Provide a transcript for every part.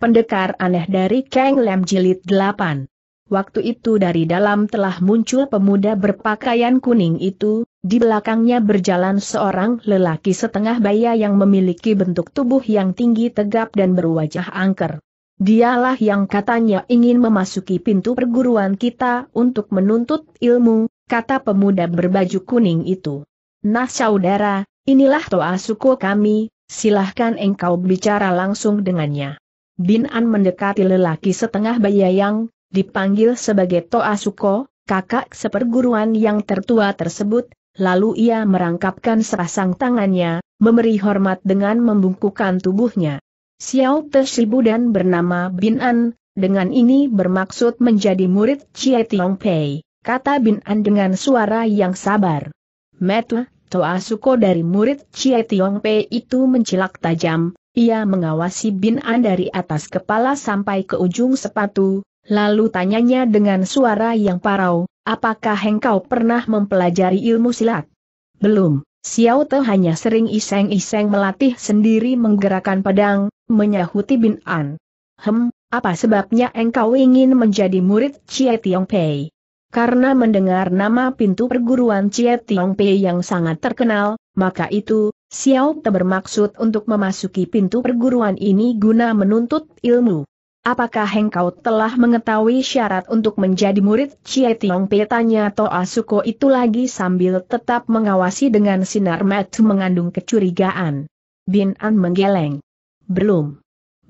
Pendekar aneh dari Kang Lem Jilid 8. Waktu itu dari dalam telah muncul pemuda berpakaian kuning itu, di belakangnya berjalan seorang lelaki setengah baya yang memiliki bentuk tubuh yang tinggi tegap dan berwajah angker. Dialah yang katanya ingin memasuki pintu perguruan kita untuk menuntut ilmu, kata pemuda berbaju kuning itu. Nah saudara, inilah toa suku kami, silahkan engkau bicara langsung dengannya. Bin An mendekati lelaki setengah bayi yang dipanggil sebagai Toa Suko, kakak seperguruan yang tertua tersebut, lalu ia merangkapkan serasang tangannya, memberi hormat dengan membungkukkan tubuhnya. Xiao Teshibu dan bernama Bin An, dengan ini bermaksud menjadi murid Chie Tiong Pei, kata Bin An dengan suara yang sabar. Metu, Toa Suko dari murid Chie Tiong Pei itu mencilak tajam, ia mengawasi Bin An dari atas kepala sampai ke ujung sepatu, lalu tanyanya dengan suara yang parau, apakah engkau pernah mempelajari ilmu silat? Belum, Xiao Te hanya sering iseng-iseng melatih sendiri menggerakkan pedang, menyahuti Bin An. Hem, apa sebabnya engkau ingin menjadi murid Chie Tiong Pei? Karena mendengar nama pintu perguruan Chie Tiong Pei yang sangat terkenal, maka itu, Xiao Te bermaksud untuk memasuki pintu perguruan ini guna menuntut ilmu. Apakah engkau telah mengetahui syarat untuk menjadi murid Chie Tiong Pei? tanya Toa Suko itu lagi sambil tetap mengawasi dengan sinar mata mengandung kecurigaan. Bin An menggeleng. Belum.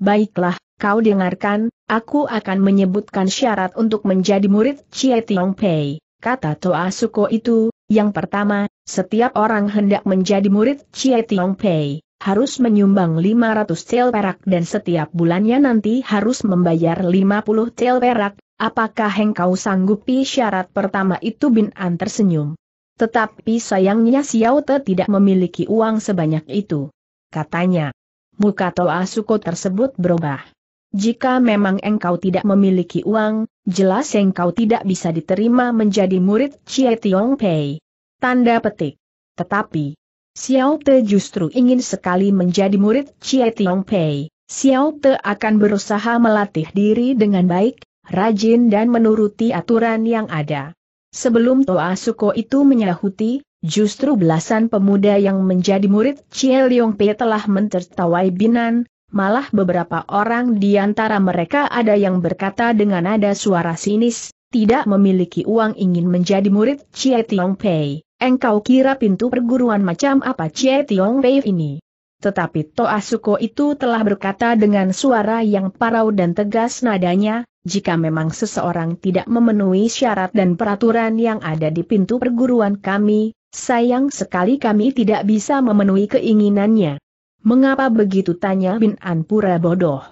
Baiklah, kau dengarkan, aku akan menyebutkan syarat untuk menjadi murid Chie Tiong Pei, kata Toa Suko itu, yang pertama, setiap orang hendak menjadi murid Chie Tiong Pei, harus menyumbang 500 tel perak dan setiap bulannya nanti harus membayar 50 tel perak, apakah engkau sanggupi syarat pertama itu Bin An tersenyum. Tetapi sayangnya Xiao Te tidak memiliki uang sebanyak itu. Katanya. Muka Toa Suko tersebut berubah. Jika memang engkau tidak memiliki uang, jelas engkau tidak bisa diterima menjadi murid Chie Tiong Pei. Tanda petik. Tetapi, Xiao Te justru ingin sekali menjadi murid Chie Tiong Pei. Xiao Te akan berusaha melatih diri dengan baik, rajin dan menuruti aturan yang ada. Sebelum Toa Suko itu menyahuti, justru belasan pemuda yang menjadi murid Chie Tiong Pei telah mentertawai Binan, Malah beberapa orang di antara mereka ada yang berkata dengan nada suara sinis, tidak memiliki uang ingin menjadi murid Chie Tiong Pei, engkau kira pintu perguruan macam apa Chie Tiong Pei ini? Tetapi Toa Suko itu telah berkata dengan suara yang parau dan tegas nadanya, jika memang seseorang tidak memenuhi syarat dan peraturan yang ada di pintu perguruan kami, sayang sekali kami tidak bisa memenuhi keinginannya. Mengapa begitu tanya Bin Anpura bodoh?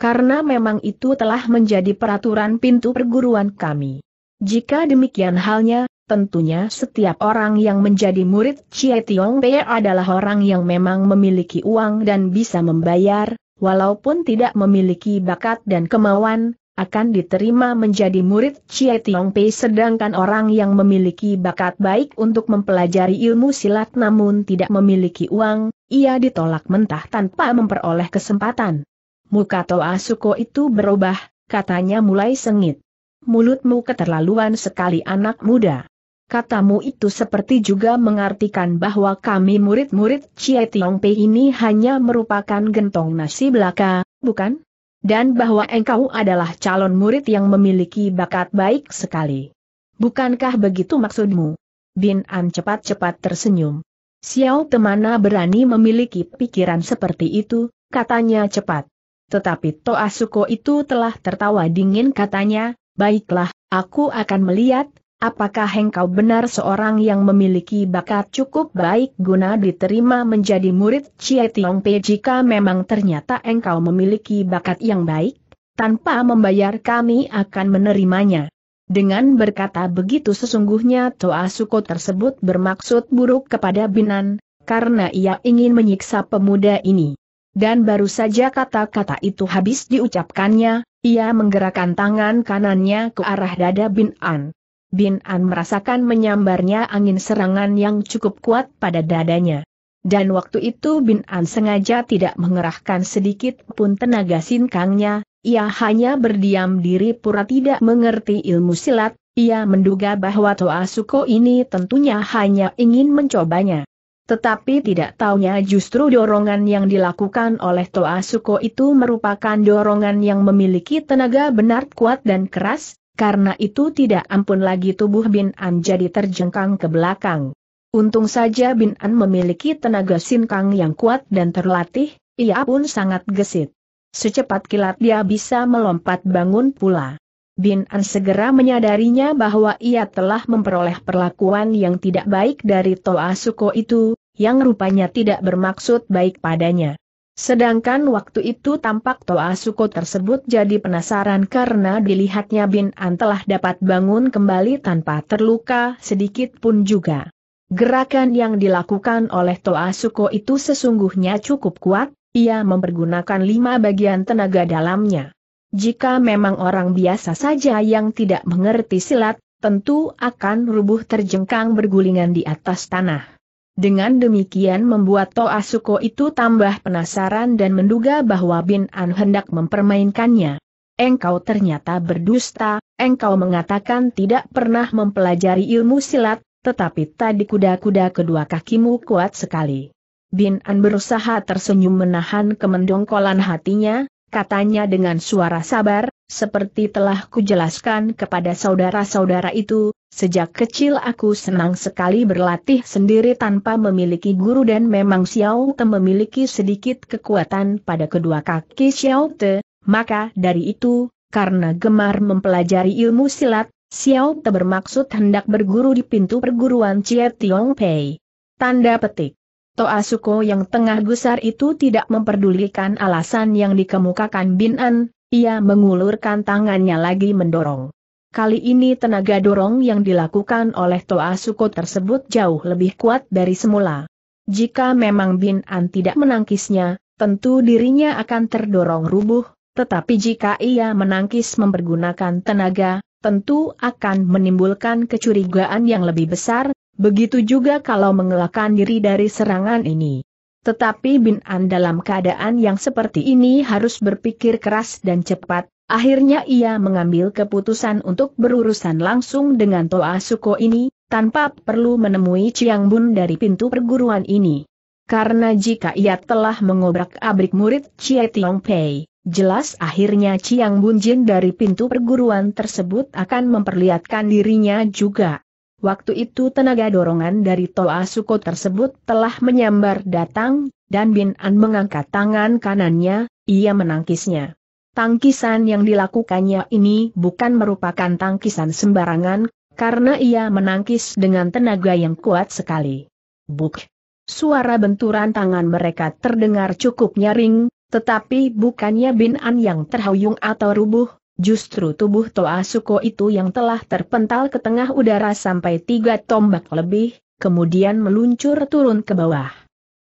Karena memang itu telah menjadi peraturan pintu perguruan kami. Jika demikian halnya, tentunya setiap orang yang menjadi murid Chie Tiong Pei adalah orang yang memang memiliki uang dan bisa membayar, walaupun tidak memiliki bakat dan kemauan, akan diterima menjadi murid Chie Tiong Pei sedangkan orang yang memiliki bakat baik untuk mempelajari ilmu silat namun tidak memiliki uang, ia ditolak mentah tanpa memperoleh kesempatan. Muka Toa Suko itu berubah, katanya mulai sengit. Mulutmu keterlaluan sekali anak muda. Katamu itu seperti juga mengartikan bahwa kami murid-murid Chie Tiong Pei ini hanya merupakan gentong nasi belaka, bukan? Dan bahwa engkau adalah calon murid yang memiliki bakat baik sekali. Bukankah begitu maksudmu? Bin An cepat-cepat tersenyum. Xiao Temana berani memiliki pikiran seperti itu, katanya cepat. Tetapi Toa Suko itu telah tertawa dingin katanya, baiklah, aku akan melihat, apakah engkau benar seorang yang memiliki bakat cukup baik guna diterima menjadi murid Cie Tiong Pe jika memang ternyata engkau memiliki bakat yang baik? Tanpa membayar kami akan menerimanya. Dengan berkata begitu sesungguhnya Toa Suko tersebut bermaksud buruk kepada Binan, karena ia ingin menyiksa pemuda ini. Dan baru saja kata-kata itu habis diucapkannya, ia menggerakkan tangan kanannya ke arah dada Binan. Bin An merasakan menyambarnya angin serangan yang cukup kuat pada dadanya. Dan waktu itu Bin An sengaja tidak mengerahkan sedikit pun tenaga sinkangnya, ia hanya berdiam diri pura tidak mengerti ilmu silat, ia menduga bahwa Toa Suko ini tentunya hanya ingin mencobanya. Tetapi tidak taunya justru dorongan yang dilakukan oleh Toa Suko itu merupakan dorongan yang memiliki tenaga benar kuat dan keras, karena itu tidak ampun lagi tubuh Bin An jadi terjengkang ke belakang. Untung saja Bin An memiliki tenaga sinkang yang kuat dan terlatih, ia pun sangat gesit. Secepat kilat dia bisa melompat bangun pula. Bin An segera menyadarinya bahwa ia telah memperoleh perlakuan yang tidak baik dari Toa Suko itu, yang rupanya tidak bermaksud baik padanya. Sedangkan waktu itu tampak Toa Suko tersebut jadi penasaran karena dilihatnya Bin An telah dapat bangun kembali tanpa terluka sedikit pun juga. Gerakan yang dilakukan oleh Toa Suko itu sesungguhnya cukup kuat, ia mempergunakan lima bagian tenaga dalamnya. Jika memang orang biasa saja yang tidak mengerti silat, tentu akan rubuh terjengkang bergulingan di atas tanah. Dengan demikian membuat Toa Suko itu tambah penasaran dan menduga bahwa Bin An hendak mempermainkannya. Engkau ternyata berdusta, engkau mengatakan tidak pernah mempelajari ilmu silat, tetapi tadi kuda-kuda kedua kakimu kuat sekali. Bin An berusaha tersenyum menahan kemendongkolan hatinya, katanya dengan suara sabar, seperti telah kujelaskan kepada saudara-saudara itu, Sejak kecil aku senang sekali berlatih sendiri tanpa memiliki guru dan memang Xiao Te memiliki sedikit kekuatan pada kedua kaki Xiao Te, maka dari itu, karena gemar mempelajari ilmu silat, Xiao Te bermaksud hendak berguru di pintu perguruan Chia Tiong Pei. Tanda petik. Toa Suko yang tengah gusar itu tidak memperdulikan alasan yang dikemukakan Bin An, ia mengulurkan tangannya lagi mendorong. Kali ini tenaga dorong yang dilakukan oleh Toa Suko tersebut jauh lebih kuat dari semula. Jika memang Bin An tidak menangkisnya, tentu dirinya akan terdorong rubuh, tetapi jika ia menangkis mempergunakan tenaga, tentu akan menimbulkan kecurigaan yang lebih besar, begitu juga kalau mengelakkan diri dari serangan ini. Tetapi Bin An dalam keadaan yang seperti ini harus berpikir keras dan cepat, Akhirnya ia mengambil keputusan untuk berurusan langsung dengan Toa Suko ini, tanpa perlu menemui Chiang Bun dari pintu perguruan ini. Karena jika ia telah mengobrak-abrik murid Chie Tiong Pei, jelas akhirnya Chiang Bun Jin dari pintu perguruan tersebut akan memperlihatkan dirinya juga. Waktu itu tenaga dorongan dari Toa Suko tersebut telah menyambar datang, dan Bin An mengangkat tangan kanannya, ia menangkisnya. Tangkisan yang dilakukannya ini bukan merupakan tangkisan sembarangan, karena ia menangkis dengan tenaga yang kuat sekali. Buk! Suara benturan tangan mereka terdengar cukup nyaring, tetapi bukannya Bin An yang terhuyung atau rubuh, justru tubuh Toa Suko itu yang telah terpental ke tengah udara sampai tiga tombak lebih, kemudian meluncur turun ke bawah.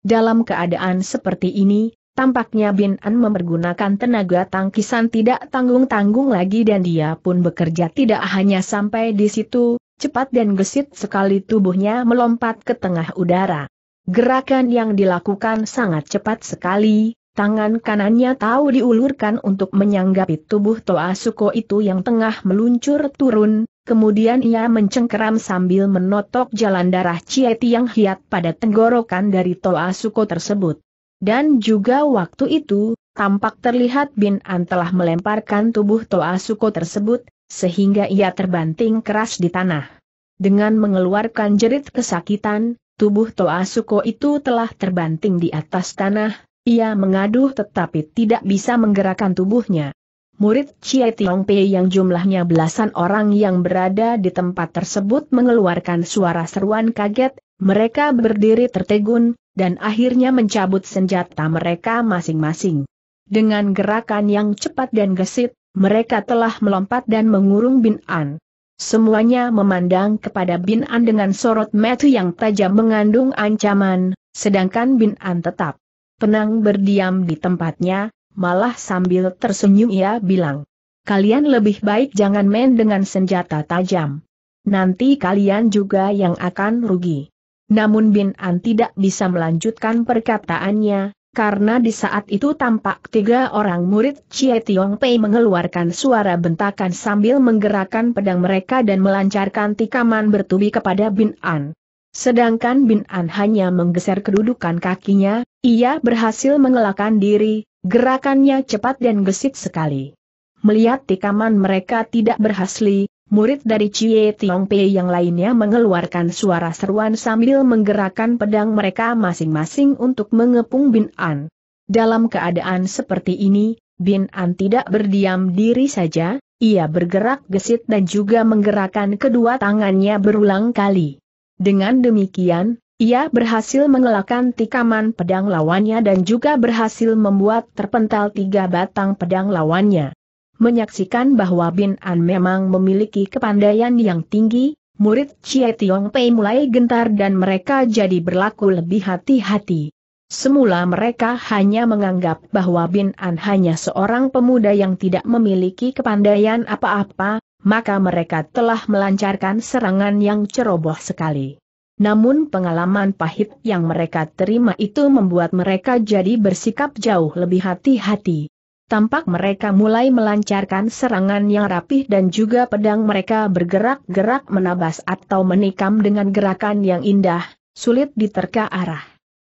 Dalam keadaan seperti ini, Tampaknya Bin An mempergunakan tenaga tangkisan tidak tanggung-tanggung lagi dan dia pun bekerja tidak hanya sampai di situ, cepat dan gesit sekali tubuhnya melompat ke tengah udara. Gerakan yang dilakukan sangat cepat sekali, tangan kanannya tahu diulurkan untuk menyanggapi tubuh Toa Suko itu yang tengah meluncur turun, kemudian ia mencengkeram sambil menotok jalan darah Cieti yang Hiat pada tenggorokan dari Toa Suko tersebut. Dan juga waktu itu, tampak terlihat Bin An telah melemparkan tubuh Toa Suko tersebut, sehingga ia terbanting keras di tanah. Dengan mengeluarkan jerit kesakitan, tubuh Toa Suko itu telah terbanting di atas tanah, ia mengaduh tetapi tidak bisa menggerakkan tubuhnya. Murid Chia Tiong Pei yang jumlahnya belasan orang yang berada di tempat tersebut mengeluarkan suara seruan kaget, mereka berdiri tertegun, dan akhirnya mencabut senjata mereka masing-masing. Dengan gerakan yang cepat dan gesit, mereka telah melompat dan mengurung Bin An. Semuanya memandang kepada Bin An dengan sorot mata yang tajam mengandung ancaman, sedangkan Bin An tetap tenang berdiam di tempatnya, malah sambil tersenyum ia bilang, Kalian lebih baik jangan main dengan senjata tajam. Nanti kalian juga yang akan rugi. Namun Bin An tidak bisa melanjutkan perkataannya, karena di saat itu tampak tiga orang murid Chie Tiong Pei mengeluarkan suara bentakan sambil menggerakkan pedang mereka dan melancarkan tikaman bertubi kepada Bin An. Sedangkan Bin An hanya menggeser kedudukan kakinya, ia berhasil mengelakkan diri, gerakannya cepat dan gesit sekali. Melihat tikaman mereka tidak berhasil, Murid dari Cie Tiong Pei yang lainnya mengeluarkan suara seruan sambil menggerakkan pedang mereka masing-masing untuk mengepung Bin An. Dalam keadaan seperti ini, Bin An tidak berdiam diri saja, ia bergerak gesit dan juga menggerakkan kedua tangannya berulang kali. Dengan demikian, ia berhasil mengelakkan tikaman pedang lawannya dan juga berhasil membuat terpental tiga batang pedang lawannya menyaksikan bahwa Bin An memang memiliki kepandaian yang tinggi, murid Chie Tiong Pei mulai gentar dan mereka jadi berlaku lebih hati-hati. Semula mereka hanya menganggap bahwa Bin An hanya seorang pemuda yang tidak memiliki kepandaian apa-apa, maka mereka telah melancarkan serangan yang ceroboh sekali. Namun pengalaman pahit yang mereka terima itu membuat mereka jadi bersikap jauh lebih hati-hati. Tampak mereka mulai melancarkan serangan yang rapih dan juga pedang mereka bergerak-gerak menabas atau menikam dengan gerakan yang indah, sulit diterka arah.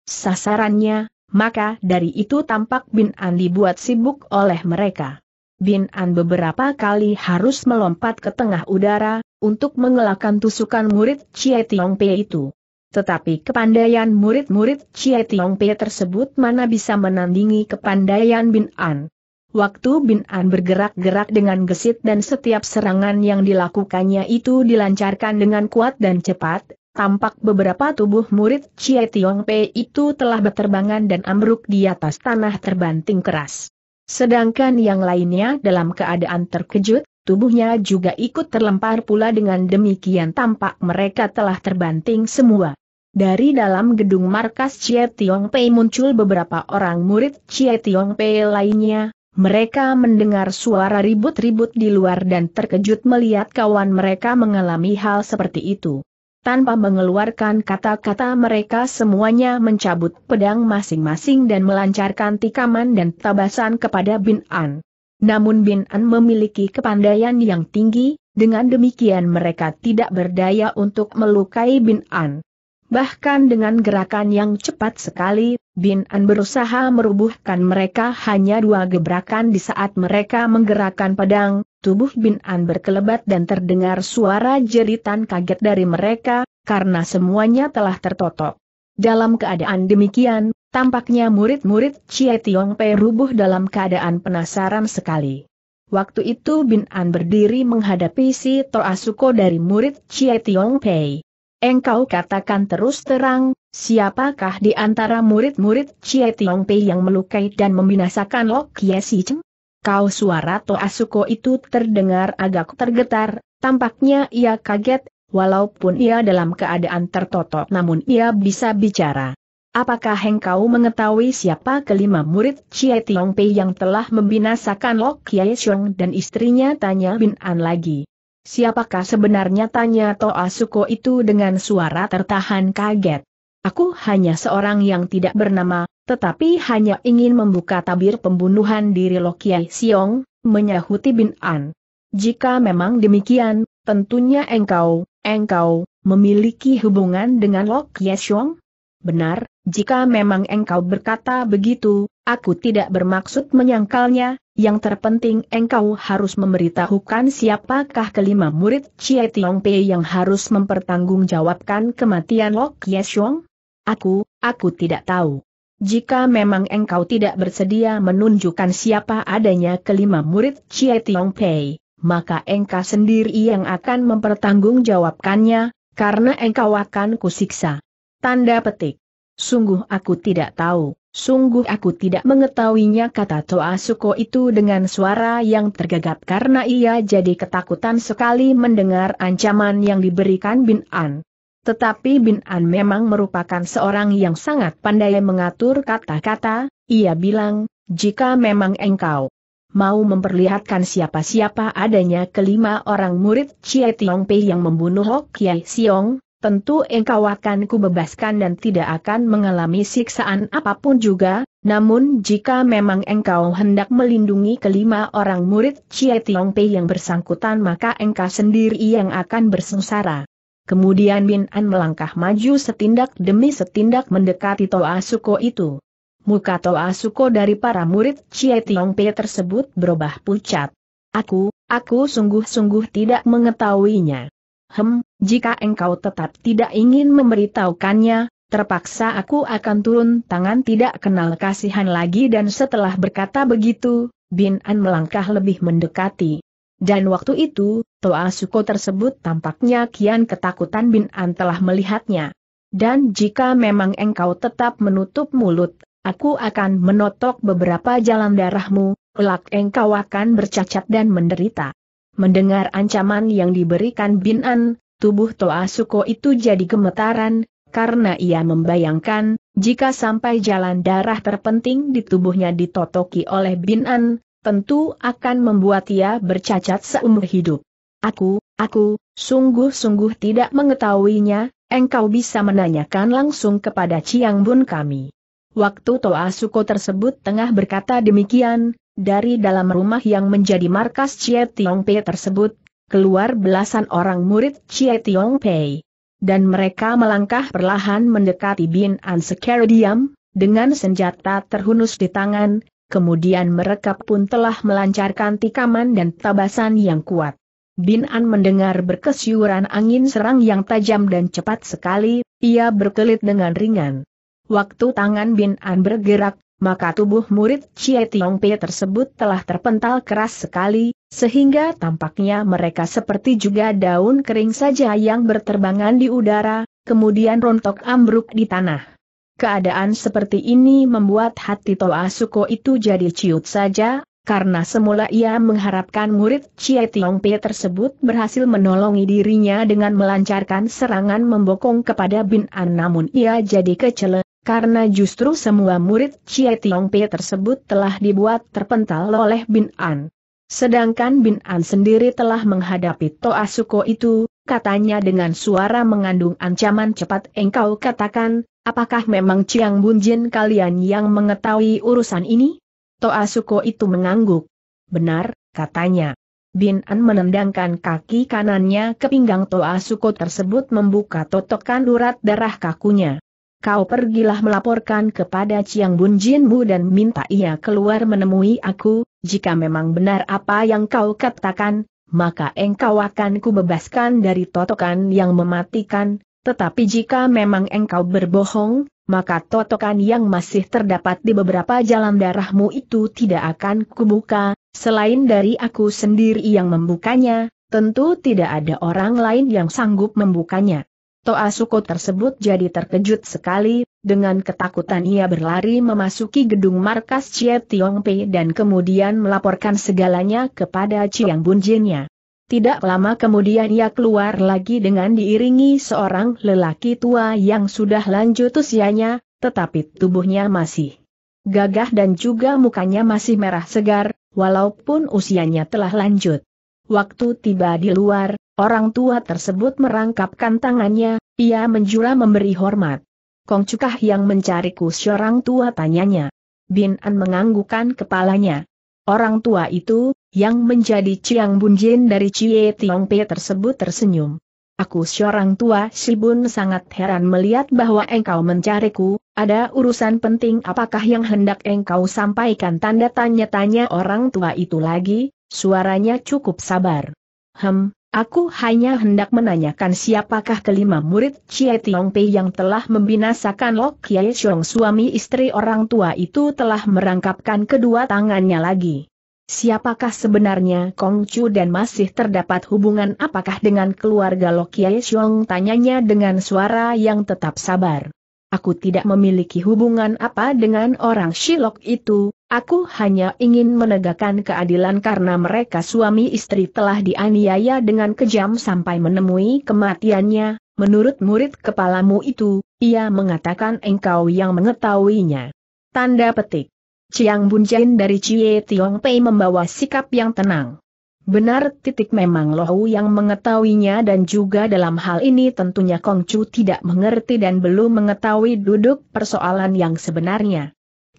Sasarannya, maka dari itu tampak Bin An dibuat sibuk oleh mereka. Bin An beberapa kali harus melompat ke tengah udara, untuk mengelakkan tusukan murid Chie Tiong Pei itu. Tetapi kepandaian murid-murid Chie Tiong Pei tersebut mana bisa menandingi kepandaian Bin An. Waktu Bin An bergerak-gerak dengan gesit dan setiap serangan yang dilakukannya itu dilancarkan dengan kuat dan cepat, tampak beberapa tubuh murid Chie Tiong Pei itu telah berterbangan dan ambruk di atas tanah terbanting keras. Sedangkan yang lainnya dalam keadaan terkejut, tubuhnya juga ikut terlempar pula dengan demikian tampak mereka telah terbanting semua. Dari dalam gedung markas Chie Tiong Pei muncul beberapa orang murid Chie Tiong Pei lainnya, mereka mendengar suara ribut-ribut di luar dan terkejut melihat kawan mereka mengalami hal seperti itu. Tanpa mengeluarkan kata-kata mereka semuanya mencabut pedang masing-masing dan melancarkan tikaman dan tabasan kepada Bin An. Namun Bin An memiliki kepandaian yang tinggi, dengan demikian mereka tidak berdaya untuk melukai Bin An. Bahkan dengan gerakan yang cepat sekali, Bin An berusaha merubuhkan mereka hanya dua gebrakan di saat mereka menggerakkan pedang, tubuh Bin An berkelebat dan terdengar suara jeritan kaget dari mereka, karena semuanya telah tertotok. Dalam keadaan demikian, tampaknya murid-murid Chie Tiong Pei rubuh dalam keadaan penasaran sekali. Waktu itu Bin An berdiri menghadapi si Suko dari murid Chie Tiong Pei engkau katakan terus terang, siapakah di antara murid-murid Chie Tiong Pei yang melukai dan membinasakan Lok Ye Si Cheng? Kau suara To Asuko itu terdengar agak tergetar, tampaknya ia kaget, walaupun ia dalam keadaan tertotok namun ia bisa bicara. Apakah engkau mengetahui siapa kelima murid Chie Tiong Pei yang telah membinasakan Lok Yai Siong dan istrinya tanya Bin An lagi. Siapakah sebenarnya tanya Toa Suko itu dengan suara tertahan kaget. Aku hanya seorang yang tidak bernama, tetapi hanya ingin membuka tabir pembunuhan diri Lokiai Siong, menyahuti Bin An. Jika memang demikian, tentunya engkau, engkau, memiliki hubungan dengan Lokiai Siong? Benar, jika memang engkau berkata begitu, aku tidak bermaksud menyangkalnya, yang terpenting engkau harus memberitahukan siapakah kelima murid Chie Tiong Pei yang harus mempertanggungjawabkan kematian Lok Yeshong? Aku, aku tidak tahu. Jika memang engkau tidak bersedia menunjukkan siapa adanya kelima murid Chie Tiong Pei, maka engkau sendiri yang akan mempertanggungjawabkannya, karena engkau akan kusiksa. Tanda petik. Sungguh aku tidak tahu, sungguh aku tidak mengetahuinya kata Toa Suko itu dengan suara yang tergagap karena ia jadi ketakutan sekali mendengar ancaman yang diberikan Bin An. Tetapi Bin An memang merupakan seorang yang sangat pandai mengatur kata-kata, ia bilang, jika memang engkau mau memperlihatkan siapa-siapa adanya kelima orang murid Chie Tiong Pei yang membunuh Hok Kiai Siong, tentu engkau akan kubebaskan dan tidak akan mengalami siksaan apapun juga, namun jika memang engkau hendak melindungi kelima orang murid Chia Tiong Pei yang bersangkutan maka engkau sendiri yang akan bersengsara. Kemudian Bin An melangkah maju setindak demi setindak mendekati Toa Suko itu. Muka Toa Suko dari para murid Chia Tiong Pei tersebut berubah pucat. Aku, aku sungguh-sungguh tidak mengetahuinya. Hem, jika engkau tetap tidak ingin memberitahukannya, terpaksa aku akan turun tangan tidak kenal kasihan lagi dan setelah berkata begitu, Bin An melangkah lebih mendekati. Dan waktu itu, Toa Suko tersebut tampaknya kian ketakutan Bin An telah melihatnya. Dan jika memang engkau tetap menutup mulut, aku akan menotok beberapa jalan darahmu, kelak engkau akan bercacat dan menderita. Mendengar ancaman yang diberikan Bin An, tubuh Toa Suko itu jadi gemetaran, karena ia membayangkan, jika sampai jalan darah terpenting di tubuhnya ditotoki oleh Bin An, tentu akan membuat ia bercacat seumur hidup. Aku, aku, sungguh-sungguh tidak mengetahuinya, engkau bisa menanyakan langsung kepada Ciang Bun kami. Waktu Toa Suko tersebut tengah berkata demikian, dari dalam rumah yang menjadi markas Chie Tiong Pei tersebut, keluar belasan orang murid Chie Tiong Pei. Dan mereka melangkah perlahan mendekati Bin An sekerdiam, dengan senjata terhunus di tangan, kemudian mereka pun telah melancarkan tikaman dan tabasan yang kuat. Bin An mendengar berkesyuran angin serang yang tajam dan cepat sekali, ia berkelit dengan ringan. Waktu tangan Bin An bergerak, maka tubuh murid Chie Tiong Pei tersebut telah terpental keras sekali, sehingga tampaknya mereka seperti juga daun kering saja yang berterbangan di udara, kemudian rontok ambruk di tanah. Keadaan seperti ini membuat hati Toa Suko itu jadi ciut saja, karena semula ia mengharapkan murid Chie Tiong Pei tersebut berhasil menolongi dirinya dengan melancarkan serangan membokong kepada Bin An namun ia jadi kecele, karena justru semua murid Chie Tiong Pei tersebut telah dibuat terpental oleh Bin An. Sedangkan Bin An sendiri telah menghadapi Toa Suko itu, katanya dengan suara mengandung ancaman cepat engkau katakan, apakah memang Chiang Bunjin kalian yang mengetahui urusan ini? Toa Suko itu mengangguk. Benar, katanya. Bin An menendangkan kaki kanannya ke pinggang Toa Suko tersebut membuka totokan urat darah kakunya kau pergilah melaporkan kepada Chiang Bun Jinmu dan minta ia keluar menemui aku, jika memang benar apa yang kau katakan, maka engkau akan kubebaskan dari totokan yang mematikan, tetapi jika memang engkau berbohong, maka totokan yang masih terdapat di beberapa jalan darahmu itu tidak akan kubuka, selain dari aku sendiri yang membukanya, tentu tidak ada orang lain yang sanggup membukanya. Toa Suko tersebut jadi terkejut sekali, dengan ketakutan ia berlari memasuki gedung markas Chie Tiong Pei dan kemudian melaporkan segalanya kepada Chiang Bunjinnya. Tidak lama kemudian ia keluar lagi dengan diiringi seorang lelaki tua yang sudah lanjut usianya, tetapi tubuhnya masih gagah dan juga mukanya masih merah segar, walaupun usianya telah lanjut. Waktu tiba di luar, Orang tua tersebut merangkapkan tangannya, ia menjura memberi hormat. Kong cukah yang mencariku seorang tua tanyanya. Bin An menganggukan kepalanya. Orang tua itu, yang menjadi Chiang Bunjin dari Cie Tiong Pe tersebut tersenyum. Aku seorang tua Si Bun sangat heran melihat bahwa engkau mencariku, ada urusan penting apakah yang hendak engkau sampaikan tanda tanya-tanya orang tua itu lagi, suaranya cukup sabar. Hem, Aku hanya hendak menanyakan siapakah kelima murid Chie Tiong Pei yang telah membinasakan Lok Kie Xiong suami istri orang tua itu telah merangkapkan kedua tangannya lagi. Siapakah sebenarnya Kong Chu dan masih terdapat hubungan apakah dengan keluarga Lok Kie Xiong tanyanya dengan suara yang tetap sabar. Aku tidak memiliki hubungan apa dengan orang Shilok itu, aku hanya ingin menegakkan keadilan karena mereka suami istri telah dianiaya dengan kejam sampai menemui kematiannya, menurut murid kepalamu itu, ia mengatakan engkau yang mengetahuinya. Tanda petik. Chiang Bunjain dari Cie Tiong Pei membawa sikap yang tenang. Benar titik memang Lohu yang mengetahuinya dan juga dalam hal ini tentunya Kong Chu tidak mengerti dan belum mengetahui duduk persoalan yang sebenarnya.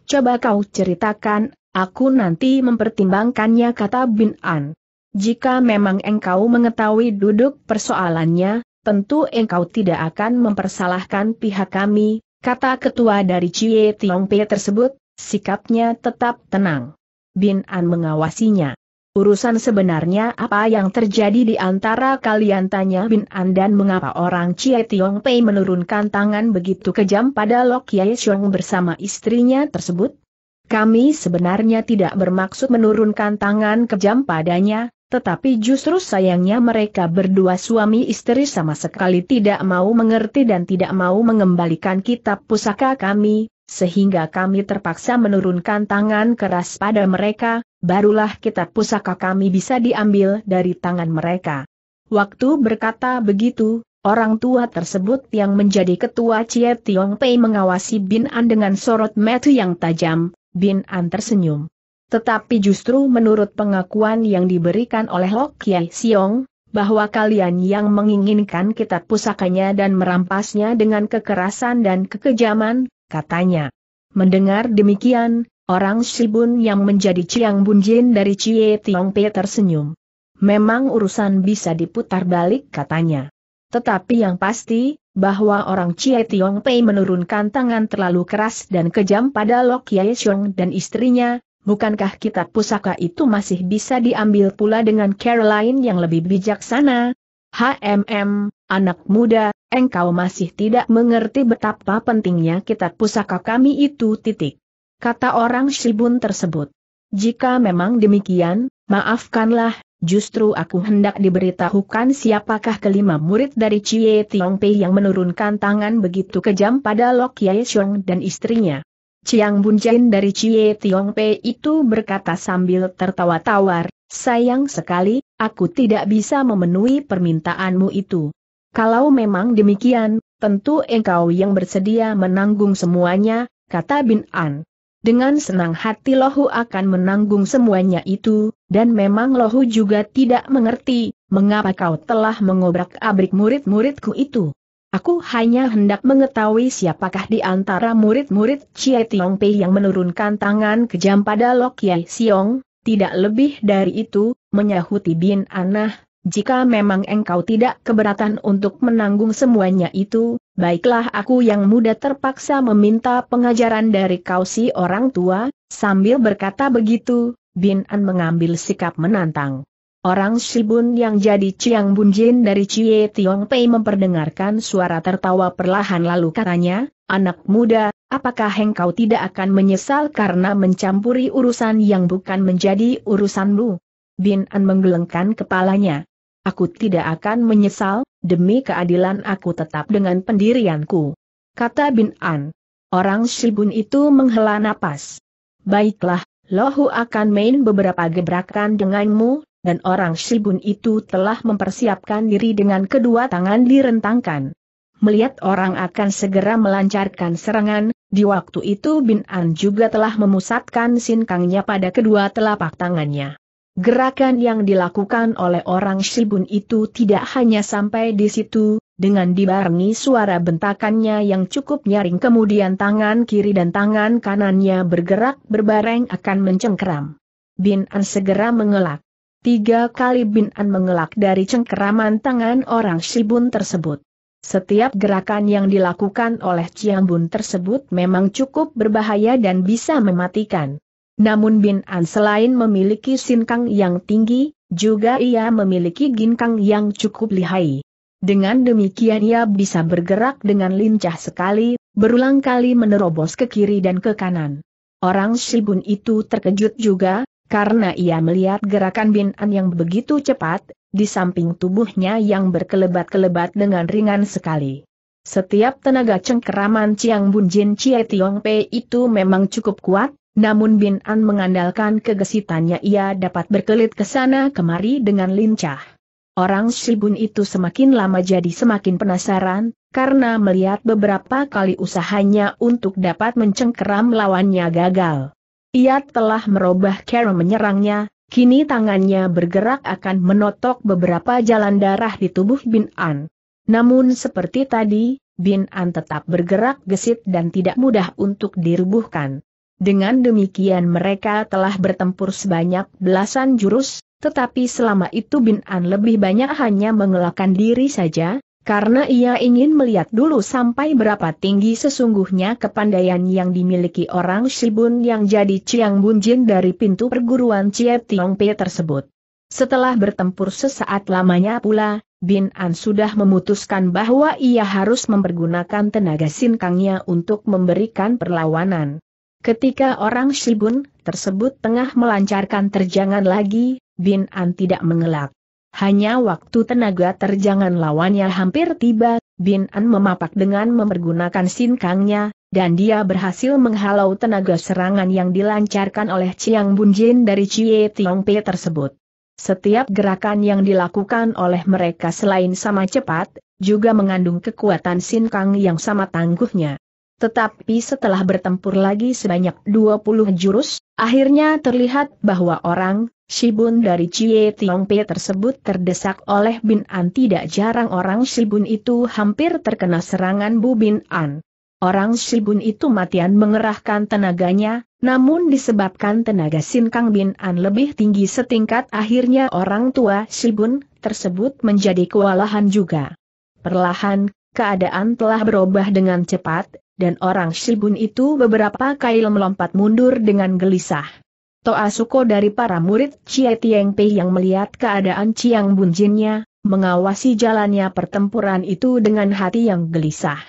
Coba kau ceritakan, aku nanti mempertimbangkannya kata Bin An. Jika memang engkau mengetahui duduk persoalannya, tentu engkau tidak akan mempersalahkan pihak kami, kata ketua dari Cie Tiong Pe tersebut, sikapnya tetap tenang. Bin An mengawasinya. Urusan sebenarnya apa yang terjadi di antara kalian tanya Bin An dan mengapa orang Chie Tiong Pei menurunkan tangan begitu kejam pada Lok Yai Xiong bersama istrinya tersebut? Kami sebenarnya tidak bermaksud menurunkan tangan kejam padanya, tetapi justru sayangnya mereka berdua suami istri sama sekali tidak mau mengerti dan tidak mau mengembalikan kitab pusaka kami, sehingga kami terpaksa menurunkan tangan keras pada mereka, barulah kitab pusaka kami bisa diambil dari tangan mereka. Waktu berkata begitu, orang tua tersebut yang menjadi ketua Cie Tiong Pei mengawasi Bin An dengan sorot mata yang tajam, Bin An tersenyum. Tetapi justru menurut pengakuan yang diberikan oleh Lok Kiai Siong, bahwa kalian yang menginginkan kitab pusakanya dan merampasnya dengan kekerasan dan kekejaman, katanya. Mendengar demikian, orang Sibun yang menjadi Chiang Bunjin dari Chie Pei tersenyum. Memang urusan bisa diputar balik katanya. Tetapi yang pasti, bahwa orang Chie Tiong Pei menurunkan tangan terlalu keras dan kejam pada Lok Yai Xiong dan istrinya, bukankah kitab pusaka itu masih bisa diambil pula dengan Caroline yang lebih bijaksana? HMM, anak muda, Engkau masih tidak mengerti betapa pentingnya kitab pusaka kami itu titik. Kata orang Shibun tersebut. Jika memang demikian, maafkanlah, justru aku hendak diberitahukan siapakah kelima murid dari Chie Pei yang menurunkan tangan begitu kejam pada Lok Yae Xiong dan istrinya. Chiang Jin dari Chie Pei itu berkata sambil tertawa-tawar, sayang sekali, aku tidak bisa memenuhi permintaanmu itu. Kalau memang demikian, tentu engkau yang bersedia menanggung semuanya, kata Bin An. Dengan senang hati Lohu akan menanggung semuanya itu, dan memang Lohu juga tidak mengerti, mengapa kau telah mengobrak-abrik murid-muridku itu. Aku hanya hendak mengetahui siapakah di antara murid-murid Chie Tiong Pei yang menurunkan tangan kejam pada Lok Yai Siong, tidak lebih dari itu, menyahuti Bin Anah, jika memang engkau tidak keberatan untuk menanggung semuanya itu, baiklah aku yang muda terpaksa meminta pengajaran dari kau si orang tua, sambil berkata begitu, Bin An mengambil sikap menantang. Orang Shibun yang jadi Chiang Bunjin dari Chie Tiong Pei memperdengarkan suara tertawa perlahan lalu katanya, anak muda, apakah engkau tidak akan menyesal karena mencampuri urusan yang bukan menjadi urusanmu? Bin An menggelengkan kepalanya. Aku tidak akan menyesal, demi keadilan aku tetap dengan pendirianku. Kata Bin An. Orang Shibun itu menghela napas. Baiklah, Lohu akan main beberapa gebrakan denganmu, dan orang Shibun itu telah mempersiapkan diri dengan kedua tangan direntangkan. Melihat orang akan segera melancarkan serangan, di waktu itu Bin An juga telah memusatkan sinkangnya pada kedua telapak tangannya. Gerakan yang dilakukan oleh orang Shibun itu tidak hanya sampai di situ, dengan dibarengi suara bentakannya yang cukup nyaring kemudian tangan kiri dan tangan kanannya bergerak berbareng akan mencengkeram. Bin An segera mengelak. Tiga kali Bin An mengelak dari cengkeraman tangan orang Shibun tersebut. Setiap gerakan yang dilakukan oleh Ciambun tersebut memang cukup berbahaya dan bisa mematikan. Namun Bin An selain memiliki sinkang yang tinggi, juga ia memiliki ginkang yang cukup lihai. Dengan demikian ia bisa bergerak dengan lincah sekali, berulang kali menerobos ke kiri dan ke kanan. Orang Shibun itu terkejut juga, karena ia melihat gerakan Bin An yang begitu cepat, di samping tubuhnya yang berkelebat-kelebat dengan ringan sekali. Setiap tenaga cengkeraman Chiang Bun Jin Chie Tiong Pei itu memang cukup kuat, namun Bin An mengandalkan kegesitannya ia dapat berkelit ke sana kemari dengan lincah. Orang Shibun itu semakin lama jadi semakin penasaran, karena melihat beberapa kali usahanya untuk dapat mencengkeram lawannya gagal. Ia telah merubah cara menyerangnya, Kini tangannya bergerak akan menotok beberapa jalan darah di tubuh Bin An. Namun seperti tadi, Bin An tetap bergerak gesit dan tidak mudah untuk dirubuhkan. Dengan demikian mereka telah bertempur sebanyak belasan jurus, tetapi selama itu Bin An lebih banyak hanya mengelakkan diri saja, karena ia ingin melihat dulu sampai berapa tinggi sesungguhnya kepandaian yang dimiliki orang Shibun yang jadi Chiang Bunjin dari pintu perguruan Tiong Pei tersebut. Setelah bertempur sesaat lamanya pula, Bin An sudah memutuskan bahwa ia harus mempergunakan tenaga sinkangnya untuk memberikan perlawanan. Ketika orang Shibun tersebut tengah melancarkan terjangan lagi, Bin An tidak mengelak. Hanya waktu tenaga terjangan lawannya hampir tiba, Bin An memapak dengan memergunakan sinkangnya, dan dia berhasil menghalau tenaga serangan yang dilancarkan oleh Chiang Bunjin dari Chie Tiong Pe tersebut. Setiap gerakan yang dilakukan oleh mereka selain sama cepat, juga mengandung kekuatan sinkang yang sama tangguhnya. Tetapi setelah bertempur lagi sebanyak 20 jurus, akhirnya terlihat bahwa orang, Shibun dari Chie Pei tersebut terdesak oleh Bin An tidak jarang orang Shibun itu hampir terkena serangan Bu Bin An. Orang Shibun itu matian mengerahkan tenaganya, namun disebabkan tenaga Sin Kang Bin An lebih tinggi setingkat akhirnya orang tua Shibun tersebut menjadi kewalahan juga. Perlahan, keadaan telah berubah dengan cepat, dan orang Shibun itu beberapa kail melompat mundur dengan gelisah. Toa Suko dari para murid Chie Tieng Pei yang melihat keadaan Chiang Bunjinnya, mengawasi jalannya pertempuran itu dengan hati yang gelisah.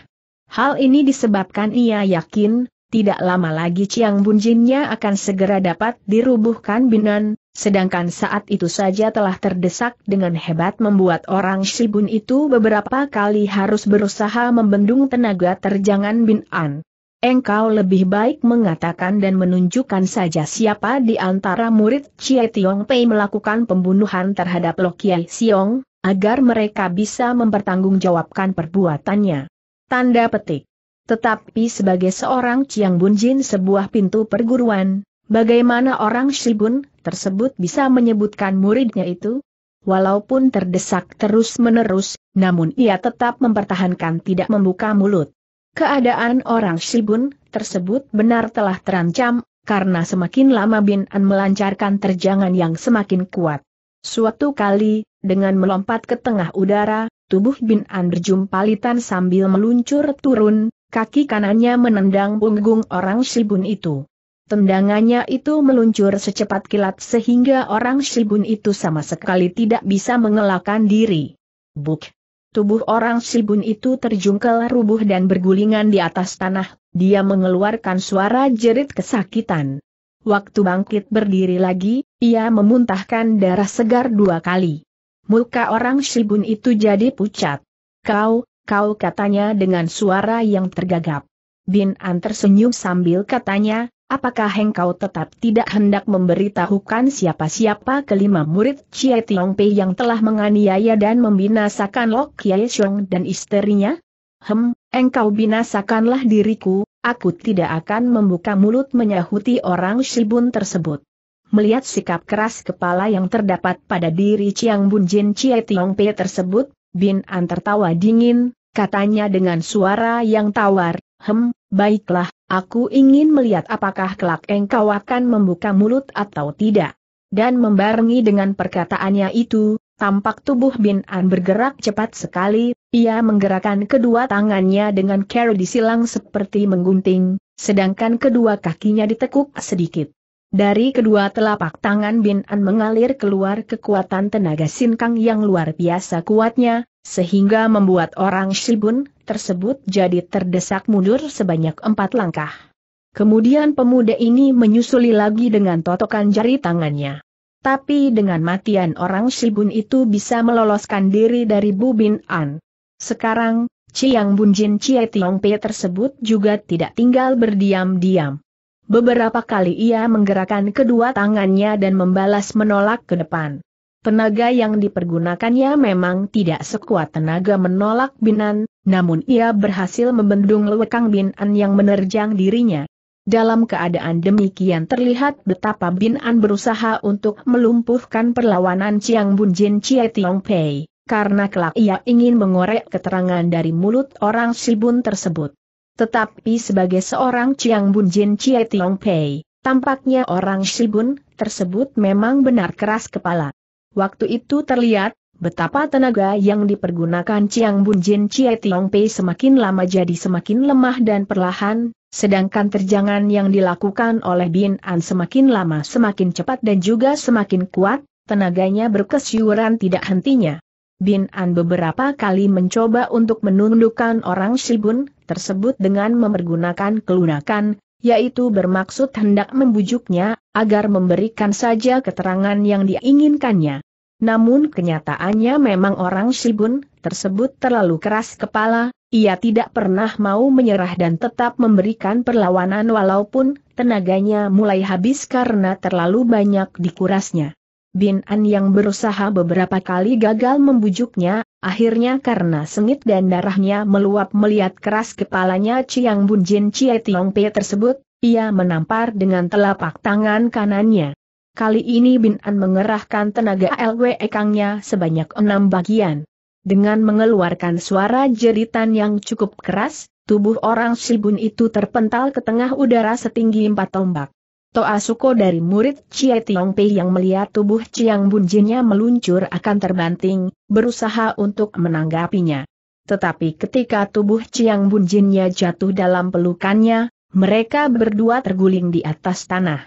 Hal ini disebabkan ia yakin, tidak lama lagi Chiang Bunjinnya akan segera dapat dirubuhkan Binan, sedangkan saat itu saja telah terdesak dengan hebat membuat orang Shibun itu beberapa kali harus berusaha membendung tenaga terjangan Bin An. Engkau lebih baik mengatakan dan menunjukkan saja siapa di antara murid Chie Tiong Pei melakukan pembunuhan terhadap Lo Kiai Siong, agar mereka bisa mempertanggungjawabkan perbuatannya. Tanda petik. Tetapi sebagai seorang Chiang Jin sebuah pintu perguruan, bagaimana orang Shibun tersebut bisa menyebutkan muridnya itu? Walaupun terdesak terus-menerus, namun ia tetap mempertahankan tidak membuka mulut. Keadaan orang Shibun tersebut benar telah terancam, karena semakin lama Bin An melancarkan terjangan yang semakin kuat. Suatu kali, dengan melompat ke tengah udara, tubuh Bin An litan sambil meluncur turun, kaki kanannya menendang punggung orang Shibun itu. Tendangannya itu meluncur secepat kilat sehingga orang Shibun itu sama sekali tidak bisa mengelakkan diri. Buk! Tubuh orang Shibun itu terjungkel rubuh dan bergulingan di atas tanah, dia mengeluarkan suara jerit kesakitan. Waktu bangkit berdiri lagi, ia memuntahkan darah segar dua kali. Muka orang Shibun itu jadi pucat. Kau, kau katanya dengan suara yang tergagap. Bin An tersenyum sambil katanya, Apakah engkau tetap tidak hendak memberitahukan siapa-siapa kelima murid Chia Tiong Pei yang telah menganiaya dan membinasakan Lok Kiai Xiong dan istrinya? Hem, engkau binasakanlah diriku, aku tidak akan membuka mulut menyahuti orang Shibun tersebut. Melihat sikap keras kepala yang terdapat pada diri Chiang Bunjin Chia Tiong Pei tersebut, Bin An tertawa dingin, katanya dengan suara yang tawar, Hem, baiklah, Aku ingin melihat apakah kelak engkau akan membuka mulut atau tidak. Dan membarengi dengan perkataannya itu, tampak tubuh Bin An bergerak cepat sekali, ia menggerakkan kedua tangannya dengan cara disilang seperti menggunting, sedangkan kedua kakinya ditekuk sedikit. Dari kedua telapak tangan Bin An mengalir keluar kekuatan tenaga sinkang yang luar biasa kuatnya, sehingga membuat orang Shibun tersebut jadi terdesak mundur sebanyak empat langkah. Kemudian pemuda ini menyusuli lagi dengan totokan jari tangannya. Tapi dengan matian orang Shibun itu bisa meloloskan diri dari bubin Bin An. Sekarang, Chiang Jin Chie Tiong Pe tersebut juga tidak tinggal berdiam-diam. Beberapa kali ia menggerakkan kedua tangannya dan membalas menolak ke depan. Tenaga yang dipergunakannya memang tidak sekuat tenaga menolak Binan, namun ia berhasil membendung lewekang Binan yang menerjang dirinya. Dalam keadaan demikian terlihat betapa Binan berusaha untuk melumpuhkan perlawanan Chiang Bunjin Chie Tiong Pei, karena kelak ia ingin mengorek keterangan dari mulut orang Sibun tersebut. Tetapi sebagai seorang Chiang Bunjin Chie Tiong Pei, tampaknya orang Sibun tersebut memang benar keras kepala. Waktu itu terlihat, betapa tenaga yang dipergunakan Chiang Jin Chie Tiong Pei semakin lama jadi semakin lemah dan perlahan, sedangkan terjangan yang dilakukan oleh Bin An semakin lama semakin cepat dan juga semakin kuat, tenaganya berkesyuran tidak hentinya. Bin An beberapa kali mencoba untuk menundukkan orang Shibun tersebut dengan memergunakan kelunakan, yaitu bermaksud hendak membujuknya, agar memberikan saja keterangan yang diinginkannya. Namun kenyataannya memang orang Shibun tersebut terlalu keras kepala, ia tidak pernah mau menyerah dan tetap memberikan perlawanan walaupun tenaganya mulai habis karena terlalu banyak dikurasnya. Bin An yang berusaha beberapa kali gagal membujuknya, akhirnya karena sengit dan darahnya meluap melihat keras kepalanya Chiang Bun Jin Chie Tiong Pe tersebut, ia menampar dengan telapak tangan kanannya. Kali ini Bin An mengerahkan tenaga LW Ekangnya sebanyak enam bagian. Dengan mengeluarkan suara jeritan yang cukup keras, tubuh orang Shibun itu terpental ke tengah udara setinggi empat tombak. Toa Suko dari murid Chie Tiong Pei yang melihat tubuh Chiang Bunjinnya meluncur akan terbanting, berusaha untuk menanggapinya. Tetapi ketika tubuh Chiang Bunjinnya jatuh dalam pelukannya, mereka berdua terguling di atas tanah.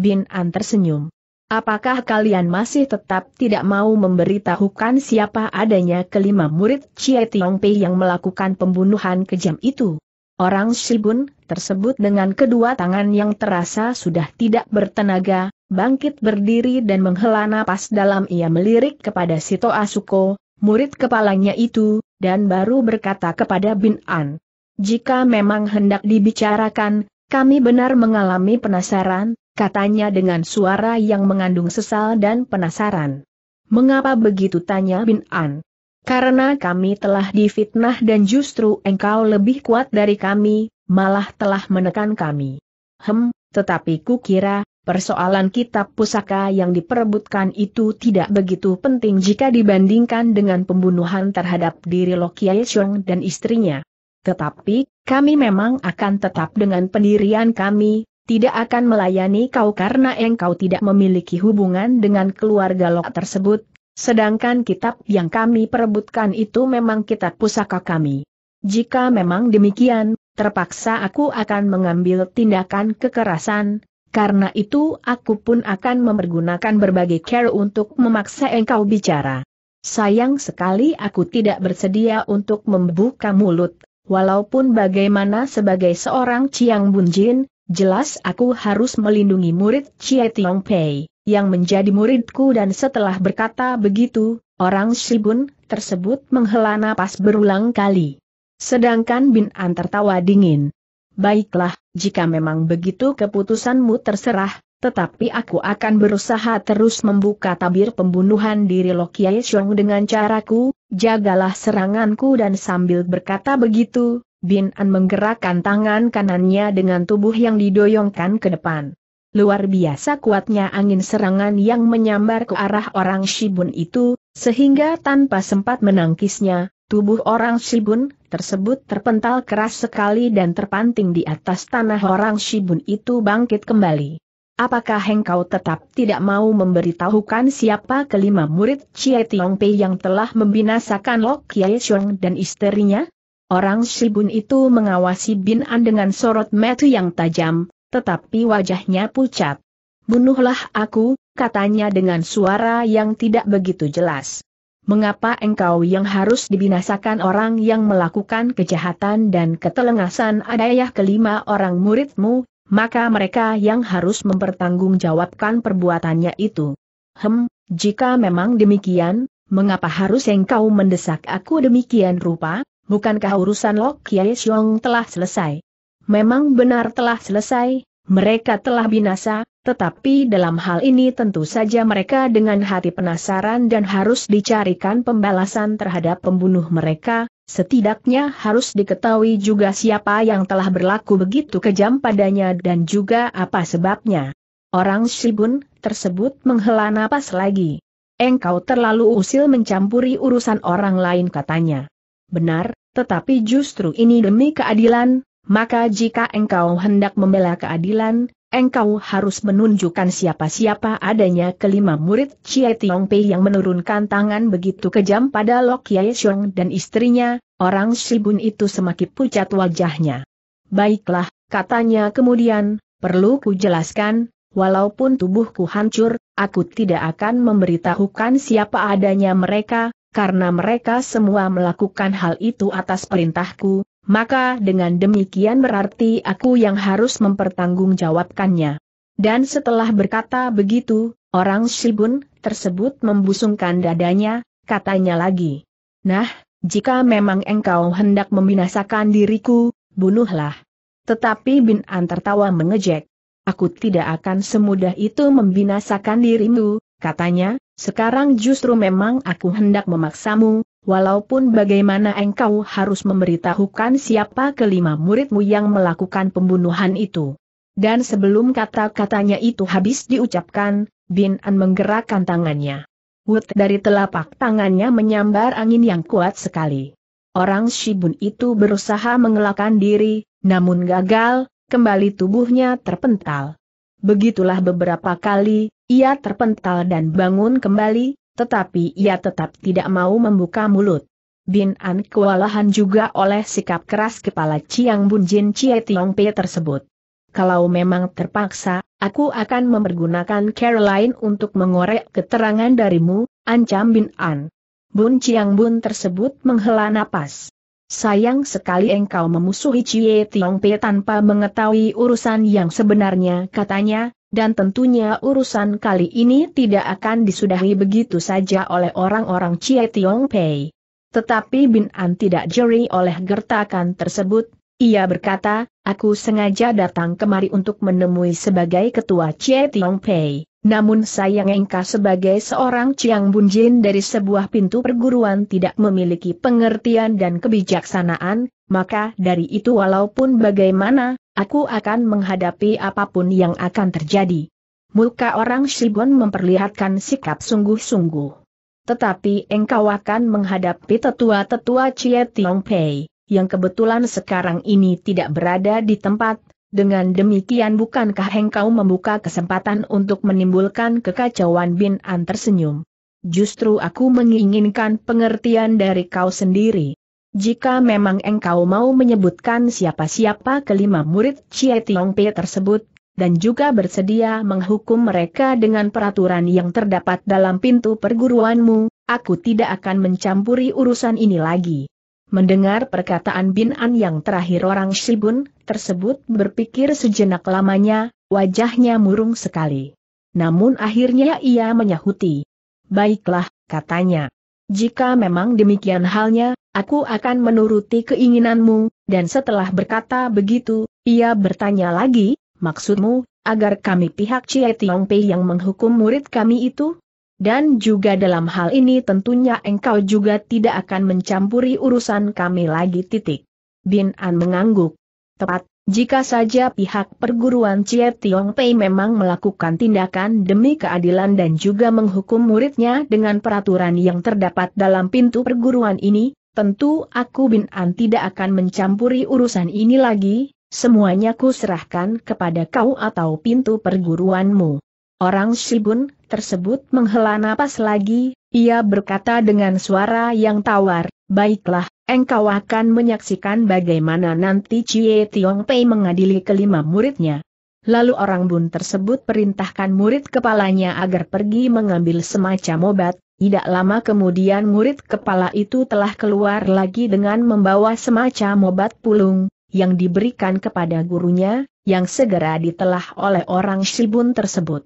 Bin An tersenyum. Apakah kalian masih tetap tidak mau memberitahukan siapa adanya kelima murid Chie Tiong Pei yang melakukan pembunuhan kejam itu? Orang Shibun, tersebut dengan kedua tangan yang terasa sudah tidak bertenaga, bangkit berdiri dan menghela napas dalam ia melirik kepada Sito Asuko, murid kepalanya itu, dan baru berkata kepada Bin An. Jika memang hendak dibicarakan, kami benar mengalami penasaran, katanya dengan suara yang mengandung sesal dan penasaran. Mengapa begitu tanya Bin An? Karena kami telah difitnah dan justru engkau lebih kuat dari kami, malah telah menekan kami. Hem, tetapi kukira, persoalan kitab pusaka yang diperebutkan itu tidak begitu penting jika dibandingkan dengan pembunuhan terhadap diri Lokiai Xiong dan istrinya. Tetapi, kami memang akan tetap dengan pendirian kami, tidak akan melayani kau karena engkau tidak memiliki hubungan dengan keluarga Lok tersebut, sedangkan kitab yang kami perebutkan itu memang kitab pusaka kami. Jika memang demikian, terpaksa aku akan mengambil tindakan kekerasan, karena itu aku pun akan memergunakan berbagai cara untuk memaksa engkau bicara. Sayang sekali aku tidak bersedia untuk membuka mulut, walaupun bagaimana sebagai seorang Chiang Bunjin, jelas aku harus melindungi murid Chie Tiong Pei, yang menjadi muridku dan setelah berkata begitu, orang Shibun tersebut menghela napas berulang kali. Sedangkan Bin An tertawa dingin. Baiklah, jika memang begitu keputusanmu terserah, tetapi aku akan berusaha terus membuka tabir pembunuhan diri Lo Kiai Xiong dengan caraku, jagalah seranganku dan sambil berkata begitu, Bin An menggerakkan tangan kanannya dengan tubuh yang didoyongkan ke depan. Luar biasa kuatnya angin serangan yang menyambar ke arah orang Shibun itu, sehingga tanpa sempat menangkisnya, Tubuh orang Shibun tersebut terpental keras sekali dan terpanting di atas tanah orang Shibun itu bangkit kembali. Apakah engkau tetap tidak mau memberitahukan siapa kelima murid Chie Tiong Pei yang telah membinasakan Lok Kiai Xiong dan istrinya? Orang Shibun itu mengawasi Bin An dengan sorot metu yang tajam, tetapi wajahnya pucat. Bunuhlah aku, katanya dengan suara yang tidak begitu jelas mengapa engkau yang harus dibinasakan orang yang melakukan kejahatan dan ketelengasan adayah kelima orang muridmu, maka mereka yang harus mempertanggungjawabkan perbuatannya itu. Hem, jika memang demikian, mengapa harus engkau mendesak aku demikian rupa, bukankah urusan Lok Kiai Xiong telah selesai? Memang benar telah selesai, mereka telah binasa, tetapi dalam hal ini tentu saja mereka dengan hati penasaran dan harus dicarikan pembalasan terhadap pembunuh mereka, setidaknya harus diketahui juga siapa yang telah berlaku begitu kejam padanya dan juga apa sebabnya. Orang Shibun tersebut menghela napas lagi. Engkau terlalu usil mencampuri urusan orang lain katanya. Benar, tetapi justru ini demi keadilan, maka jika engkau hendak membela keadilan, engkau harus menunjukkan siapa-siapa adanya kelima murid Chia Tiong Pei yang menurunkan tangan begitu kejam pada Lok Yai Xiong dan istrinya, orang Shibun itu semakin pucat wajahnya. Baiklah, katanya kemudian, perlu ku jelaskan, walaupun tubuhku hancur, aku tidak akan memberitahukan siapa adanya mereka, karena mereka semua melakukan hal itu atas perintahku, maka dengan demikian berarti aku yang harus mempertanggungjawabkannya. Dan setelah berkata begitu, orang Shibun tersebut membusungkan dadanya, katanya lagi. Nah, jika memang engkau hendak membinasakan diriku, bunuhlah. Tetapi Bin An tertawa mengejek. Aku tidak akan semudah itu membinasakan dirimu, katanya, sekarang justru memang aku hendak memaksamu, Walaupun bagaimana engkau harus memberitahukan siapa kelima muridmu yang melakukan pembunuhan itu. Dan sebelum kata-katanya itu habis diucapkan, Bin An menggerakkan tangannya. Wut dari telapak tangannya menyambar angin yang kuat sekali. Orang Shibun itu berusaha mengelakkan diri, namun gagal, kembali tubuhnya terpental. Begitulah beberapa kali, ia terpental dan bangun kembali, tetapi ia tetap tidak mau membuka mulut. Bin An kewalahan juga oleh sikap keras kepala Chiang Jin Chie Tiong Pei tersebut. Kalau memang terpaksa, aku akan mempergunakan Caroline untuk mengorek keterangan darimu, ancam Bin An. Bun Chiang Bun tersebut menghela napas. Sayang sekali engkau memusuhi Cie Tiong Pei tanpa mengetahui urusan yang sebenarnya, katanya, dan tentunya urusan kali ini tidak akan disudahi begitu saja oleh orang-orang Cie Tiong Pei. Tetapi Bin An tidak jeri oleh gertakan tersebut, ia berkata, aku sengaja datang kemari untuk menemui sebagai ketua Cie Tiong Pei. Namun sayang Engka sebagai seorang Chiang Bunjin dari sebuah pintu perguruan tidak memiliki pengertian dan kebijaksanaan, maka dari itu walaupun bagaimana, aku akan menghadapi apapun yang akan terjadi. Muka orang Shibon memperlihatkan sikap sungguh-sungguh. Tetapi engkau akan menghadapi tetua-tetua Chie Tiong Pei, yang kebetulan sekarang ini tidak berada di tempat dengan demikian bukankah engkau membuka kesempatan untuk menimbulkan kekacauan Bin An tersenyum? Justru aku menginginkan pengertian dari kau sendiri. Jika memang engkau mau menyebutkan siapa-siapa kelima murid Chie Tiong Pe tersebut, dan juga bersedia menghukum mereka dengan peraturan yang terdapat dalam pintu perguruanmu, aku tidak akan mencampuri urusan ini lagi. Mendengar perkataan Bin An yang terakhir orang Shibun, tersebut berpikir sejenak lamanya, wajahnya murung sekali. Namun akhirnya ia menyahuti. Baiklah, katanya. Jika memang demikian halnya, aku akan menuruti keinginanmu, dan setelah berkata begitu, ia bertanya lagi, maksudmu, agar kami pihak Cie Tiong Pei yang menghukum murid kami itu? Dan juga dalam hal ini tentunya engkau juga tidak akan mencampuri urusan kami lagi titik. Bin An mengangguk. Tepat, jika saja pihak perguruan Chie Tiong Pei memang melakukan tindakan demi keadilan dan juga menghukum muridnya dengan peraturan yang terdapat dalam pintu perguruan ini, tentu aku Bin An tidak akan mencampuri urusan ini lagi, semuanya kuserahkan kepada kau atau pintu perguruanmu. Orang Sibun tersebut menghela napas lagi, ia berkata dengan suara yang tawar, Baiklah, engkau akan menyaksikan bagaimana nanti Cie Tiong Pei mengadili kelima muridnya. Lalu orang bun tersebut perintahkan murid kepalanya agar pergi mengambil semacam obat, tidak lama kemudian murid kepala itu telah keluar lagi dengan membawa semacam obat pulung, yang diberikan kepada gurunya, yang segera ditelah oleh orang Sibun tersebut.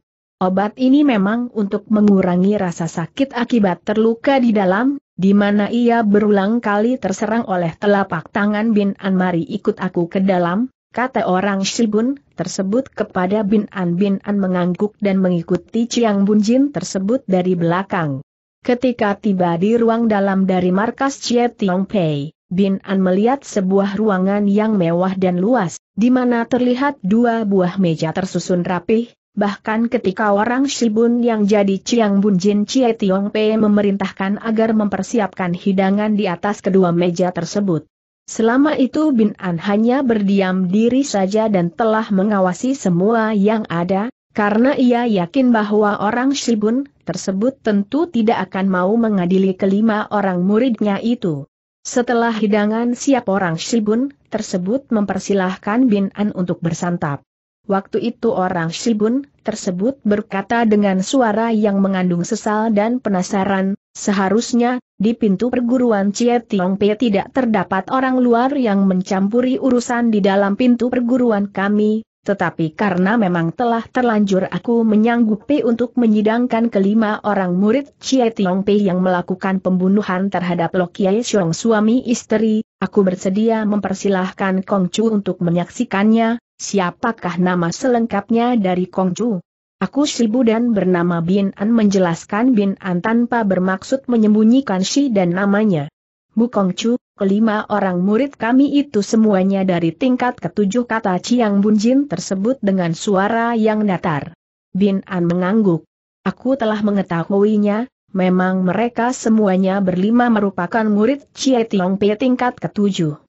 Obat ini memang untuk mengurangi rasa sakit akibat terluka di dalam, di mana ia berulang kali terserang oleh telapak tangan Bin An Mari ikut aku ke dalam, kata orang Shibun tersebut kepada Bin An Bin An mengangguk dan mengikuti Chiang Bunjin tersebut dari belakang. Ketika tiba di ruang dalam dari markas Chie Tiong Pei, Bin An melihat sebuah ruangan yang mewah dan luas, di mana terlihat dua buah meja tersusun rapih, Bahkan ketika orang Shibun yang jadi Chiang Bunjin Chie Tiong Pe memerintahkan agar mempersiapkan hidangan di atas kedua meja tersebut. Selama itu Bin An hanya berdiam diri saja dan telah mengawasi semua yang ada, karena ia yakin bahwa orang Shibun tersebut tentu tidak akan mau mengadili kelima orang muridnya itu. Setelah hidangan siap orang Shibun tersebut mempersilahkan Bin An untuk bersantap. Waktu itu orang Shibun tersebut berkata dengan suara yang mengandung sesal dan penasaran, seharusnya, di pintu perguruan Chie Tiong Pe tidak terdapat orang luar yang mencampuri urusan di dalam pintu perguruan kami, tetapi karena memang telah terlanjur aku menyanggupi untuk menyidangkan kelima orang murid Chie Tiong Pe yang melakukan pembunuhan terhadap Lo Kiai Xiong suami istri, aku bersedia mempersilahkan Kong Chu untuk menyaksikannya, siapakah nama selengkapnya dari Kongju? Aku Shibu dan bernama Bin An menjelaskan Bin An tanpa bermaksud menyembunyikan si dan namanya. Bu Kongcu, kelima orang murid kami itu semuanya dari tingkat ketujuh kata Chiang Bunjin tersebut dengan suara yang datar. Bin An mengangguk. Aku telah mengetahuinya, memang mereka semuanya berlima merupakan murid Cie Tiong Pe tingkat ketujuh.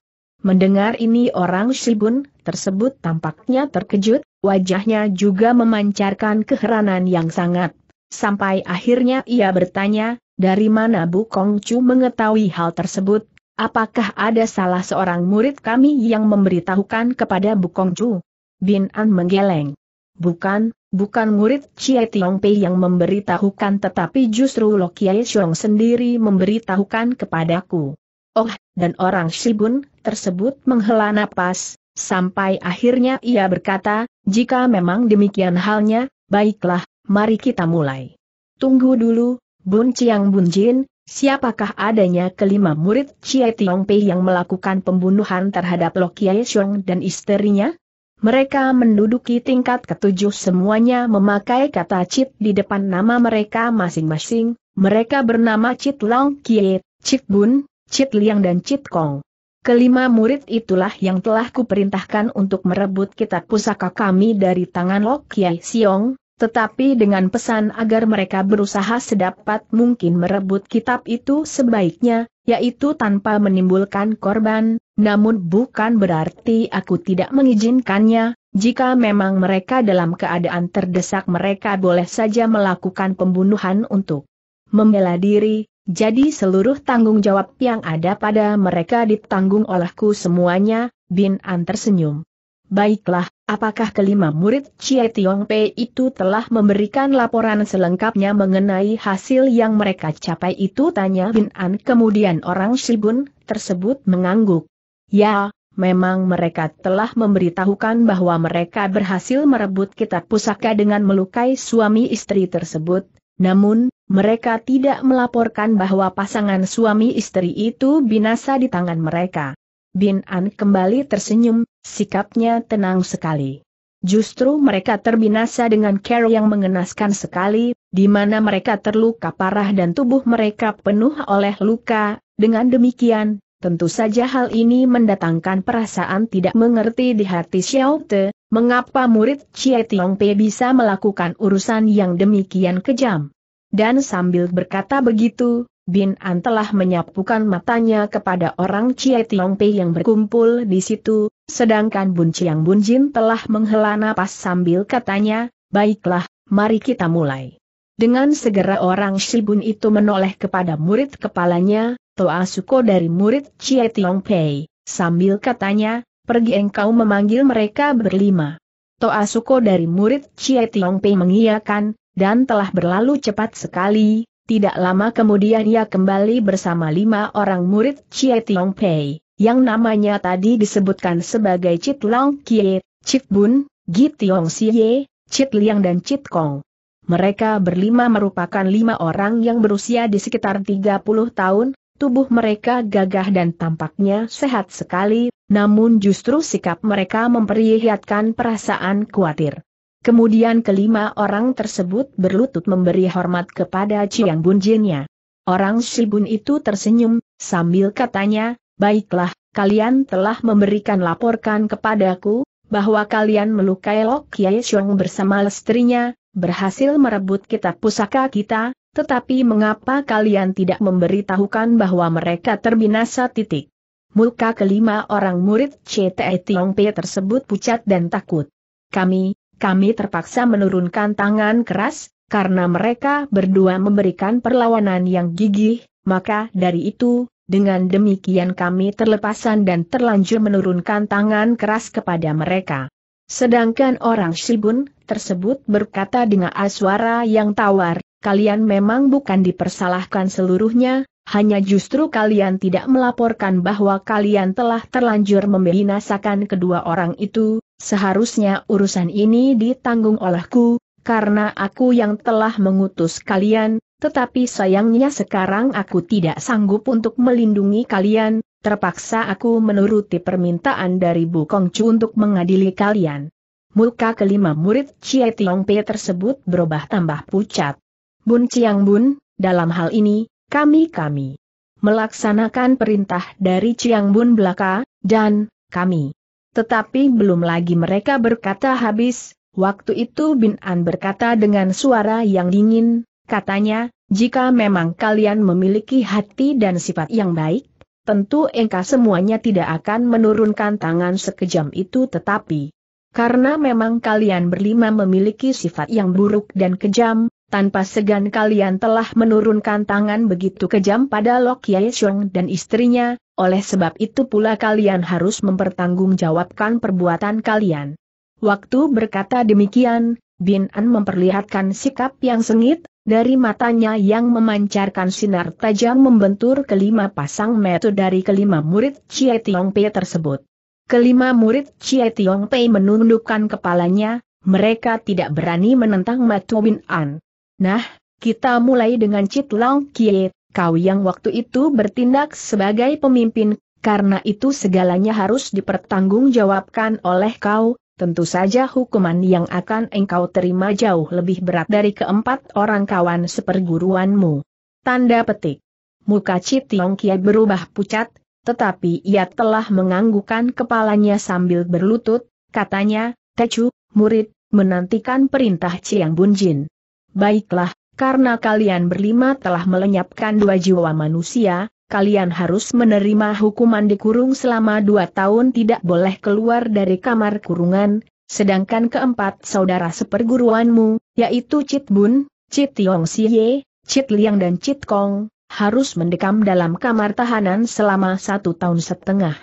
Mendengar ini orang Shibun, tersebut tampaknya terkejut, wajahnya juga memancarkan keheranan yang sangat. Sampai akhirnya ia bertanya, dari mana Bu Kongcu mengetahui hal tersebut? Apakah ada salah seorang murid kami yang memberitahukan kepada Bu Kongcu? Bin An menggeleng. Bukan, bukan murid Chie Tiong Pei yang memberitahukan tetapi justru Lo Kiai Xiong sendiri memberitahukan kepadaku oh, dan orang Shibun, tersebut menghela napas, sampai akhirnya ia berkata, jika memang demikian halnya, baiklah, mari kita mulai. Tunggu dulu, Bun Chiang Bun Jin, siapakah adanya kelima murid Chie Tiong Pei yang melakukan pembunuhan terhadap Lo Kiai Xiong dan istrinya? Mereka menduduki tingkat ketujuh semuanya memakai kata Chit di depan nama mereka masing-masing, mereka bernama Chit Long Kie, Chit Bun, Chit Liang dan Chit Kong. Kelima murid itulah yang telah kuperintahkan untuk merebut kitab pusaka kami dari tangan Lok Kiai Siong, tetapi dengan pesan agar mereka berusaha sedapat mungkin merebut kitab itu sebaiknya, yaitu tanpa menimbulkan korban, namun bukan berarti aku tidak mengizinkannya, jika memang mereka dalam keadaan terdesak mereka boleh saja melakukan pembunuhan untuk membela diri, jadi seluruh tanggung jawab yang ada pada mereka ditanggung olehku semuanya, Bin An tersenyum. Baiklah, apakah kelima murid Chie Tiong Pei itu telah memberikan laporan selengkapnya mengenai hasil yang mereka capai itu? Tanya Bin An kemudian orang Shibun tersebut mengangguk. Ya, memang mereka telah memberitahukan bahwa mereka berhasil merebut kitab pusaka dengan melukai suami istri tersebut, namun, mereka tidak melaporkan bahwa pasangan suami istri itu binasa di tangan mereka. Bin An kembali tersenyum, sikapnya tenang sekali. Justru mereka terbinasa dengan care yang mengenaskan sekali, di mana mereka terluka parah dan tubuh mereka penuh oleh luka, dengan demikian, tentu saja hal ini mendatangkan perasaan tidak mengerti di hati Xiao Te, mengapa murid Chie Tiong Pe bisa melakukan urusan yang demikian kejam. Dan sambil berkata begitu, Bin An telah menyapukan matanya kepada orang Cie Tiong Pei yang berkumpul di situ, sedangkan Bun Chiang Bun Jin telah menghela napas sambil katanya, baiklah, mari kita mulai. Dengan segera orang Shibun itu menoleh kepada murid kepalanya, Toa Suko dari murid Cie Tiong Pei, sambil katanya, pergi engkau memanggil mereka berlima. Toa Suko dari murid Cie Tiong Pei mengiyakan, dan telah berlalu cepat sekali, tidak lama kemudian ia kembali bersama lima orang murid Chie Tiong Pei, yang namanya tadi disebutkan sebagai Chit Long Kie, Chit Bun, Git Tiong Xie, Chit Liang dan Chit Kong. Mereka berlima merupakan lima orang yang berusia di sekitar 30 tahun, tubuh mereka gagah dan tampaknya sehat sekali, namun justru sikap mereka memperlihatkan perasaan khawatir. Kemudian kelima orang tersebut berlutut memberi hormat kepada Chiang Bun Jinnya. Orang Sibun itu tersenyum, sambil katanya, Baiklah, kalian telah memberikan laporkan kepadaku, bahwa kalian melukai Lok Kiai Xiong bersama lestrinya, berhasil merebut kitab pusaka kita, tetapi mengapa kalian tidak memberitahukan bahwa mereka terbinasa titik. Muka kelima orang murid CTE Tiong P tersebut pucat dan takut. Kami, kami terpaksa menurunkan tangan keras, karena mereka berdua memberikan perlawanan yang gigih, maka dari itu, dengan demikian kami terlepasan dan terlanjur menurunkan tangan keras kepada mereka. Sedangkan orang Shibun tersebut berkata dengan suara yang tawar, kalian memang bukan dipersalahkan seluruhnya, hanya justru kalian tidak melaporkan bahwa kalian telah terlanjur membinasakan kedua orang itu, Seharusnya urusan ini ditanggung olehku, karena aku yang telah mengutus kalian, tetapi sayangnya sekarang aku tidak sanggup untuk melindungi kalian, terpaksa aku menuruti permintaan dari Bu Kongcu untuk mengadili kalian. Muka kelima murid Chie Tiong Pei tersebut berubah tambah pucat. Bun Ciang Bun, dalam hal ini, kami-kami melaksanakan perintah dari Ciang Bun Belaka, dan, kami tetapi belum lagi mereka berkata habis, waktu itu Bin An berkata dengan suara yang dingin, katanya, jika memang kalian memiliki hati dan sifat yang baik, tentu engkau semuanya tidak akan menurunkan tangan sekejam itu tetapi, karena memang kalian berlima memiliki sifat yang buruk dan kejam, tanpa segan kalian telah menurunkan tangan begitu kejam pada Lok Ye Xiong dan istrinya, oleh sebab itu pula kalian harus mempertanggungjawabkan perbuatan kalian. Waktu berkata demikian, Bin An memperlihatkan sikap yang sengit, dari matanya yang memancarkan sinar tajam membentur kelima pasang mata dari kelima murid Chie Tiong Pei tersebut. Kelima murid Chie Tiong Pei menundukkan kepalanya, mereka tidak berani menentang metu Bin An. Nah, kita mulai dengan Cit Long Kie, kau yang waktu itu bertindak sebagai pemimpin, karena itu segalanya harus dipertanggungjawabkan oleh kau, tentu saja hukuman yang akan engkau terima jauh lebih berat dari keempat orang kawan seperguruanmu. Tanda petik. Muka Cit Long Kie berubah pucat, tetapi ia telah menganggukkan kepalanya sambil berlutut, katanya, Tecu, murid, menantikan perintah Ciang Bunjin. Baiklah, karena kalian berlima telah melenyapkan dua jiwa manusia, kalian harus menerima hukuman dikurung selama dua tahun tidak boleh keluar dari kamar kurungan, sedangkan keempat saudara seperguruanmu, yaitu Cit Bun, Cit Yong Siye, Cit Liang dan Cit Kong, harus mendekam dalam kamar tahanan selama satu tahun setengah.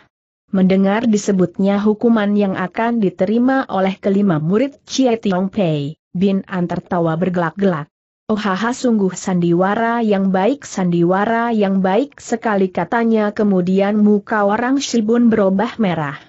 Mendengar disebutnya hukuman yang akan diterima oleh kelima murid Cie Tiong Pei. Bin An tertawa bergelak-gelak. Oh haha sungguh sandiwara yang baik sandiwara yang baik sekali katanya kemudian muka orang Shibun berubah merah.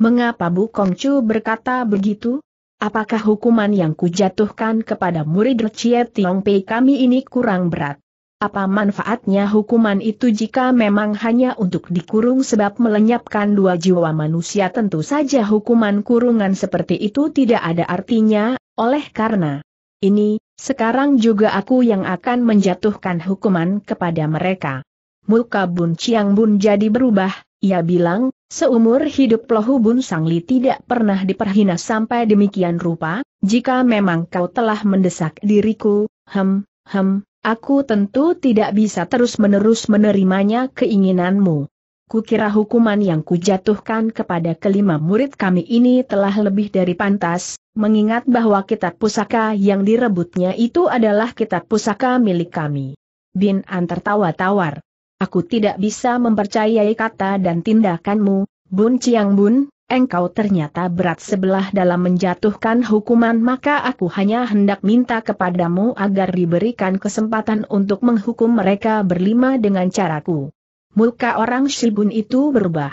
Mengapa Bu Kongcu berkata begitu? Apakah hukuman yang kujatuhkan kepada murid Cie Tiong Pei kami ini kurang berat? Apa manfaatnya hukuman itu jika memang hanya untuk dikurung sebab melenyapkan dua jiwa manusia tentu saja hukuman kurungan seperti itu tidak ada artinya, oleh karena ini, sekarang juga aku yang akan menjatuhkan hukuman kepada mereka. Muka Bun Chiang Bun jadi berubah, ia bilang, seumur hidup Lohu Bun Sangli tidak pernah diperhina sampai demikian rupa, jika memang kau telah mendesak diriku, hem, hem, aku tentu tidak bisa terus-menerus menerimanya keinginanmu kukira hukuman yang kujatuhkan kepada kelima murid kami ini telah lebih dari pantas, mengingat bahwa kitab pusaka yang direbutnya itu adalah kitab pusaka milik kami. Bin An tertawa tawar. Aku tidak bisa mempercayai kata dan tindakanmu, Bun Ciang Bun, engkau ternyata berat sebelah dalam menjatuhkan hukuman maka aku hanya hendak minta kepadamu agar diberikan kesempatan untuk menghukum mereka berlima dengan caraku. Muka orang Shibun itu berubah.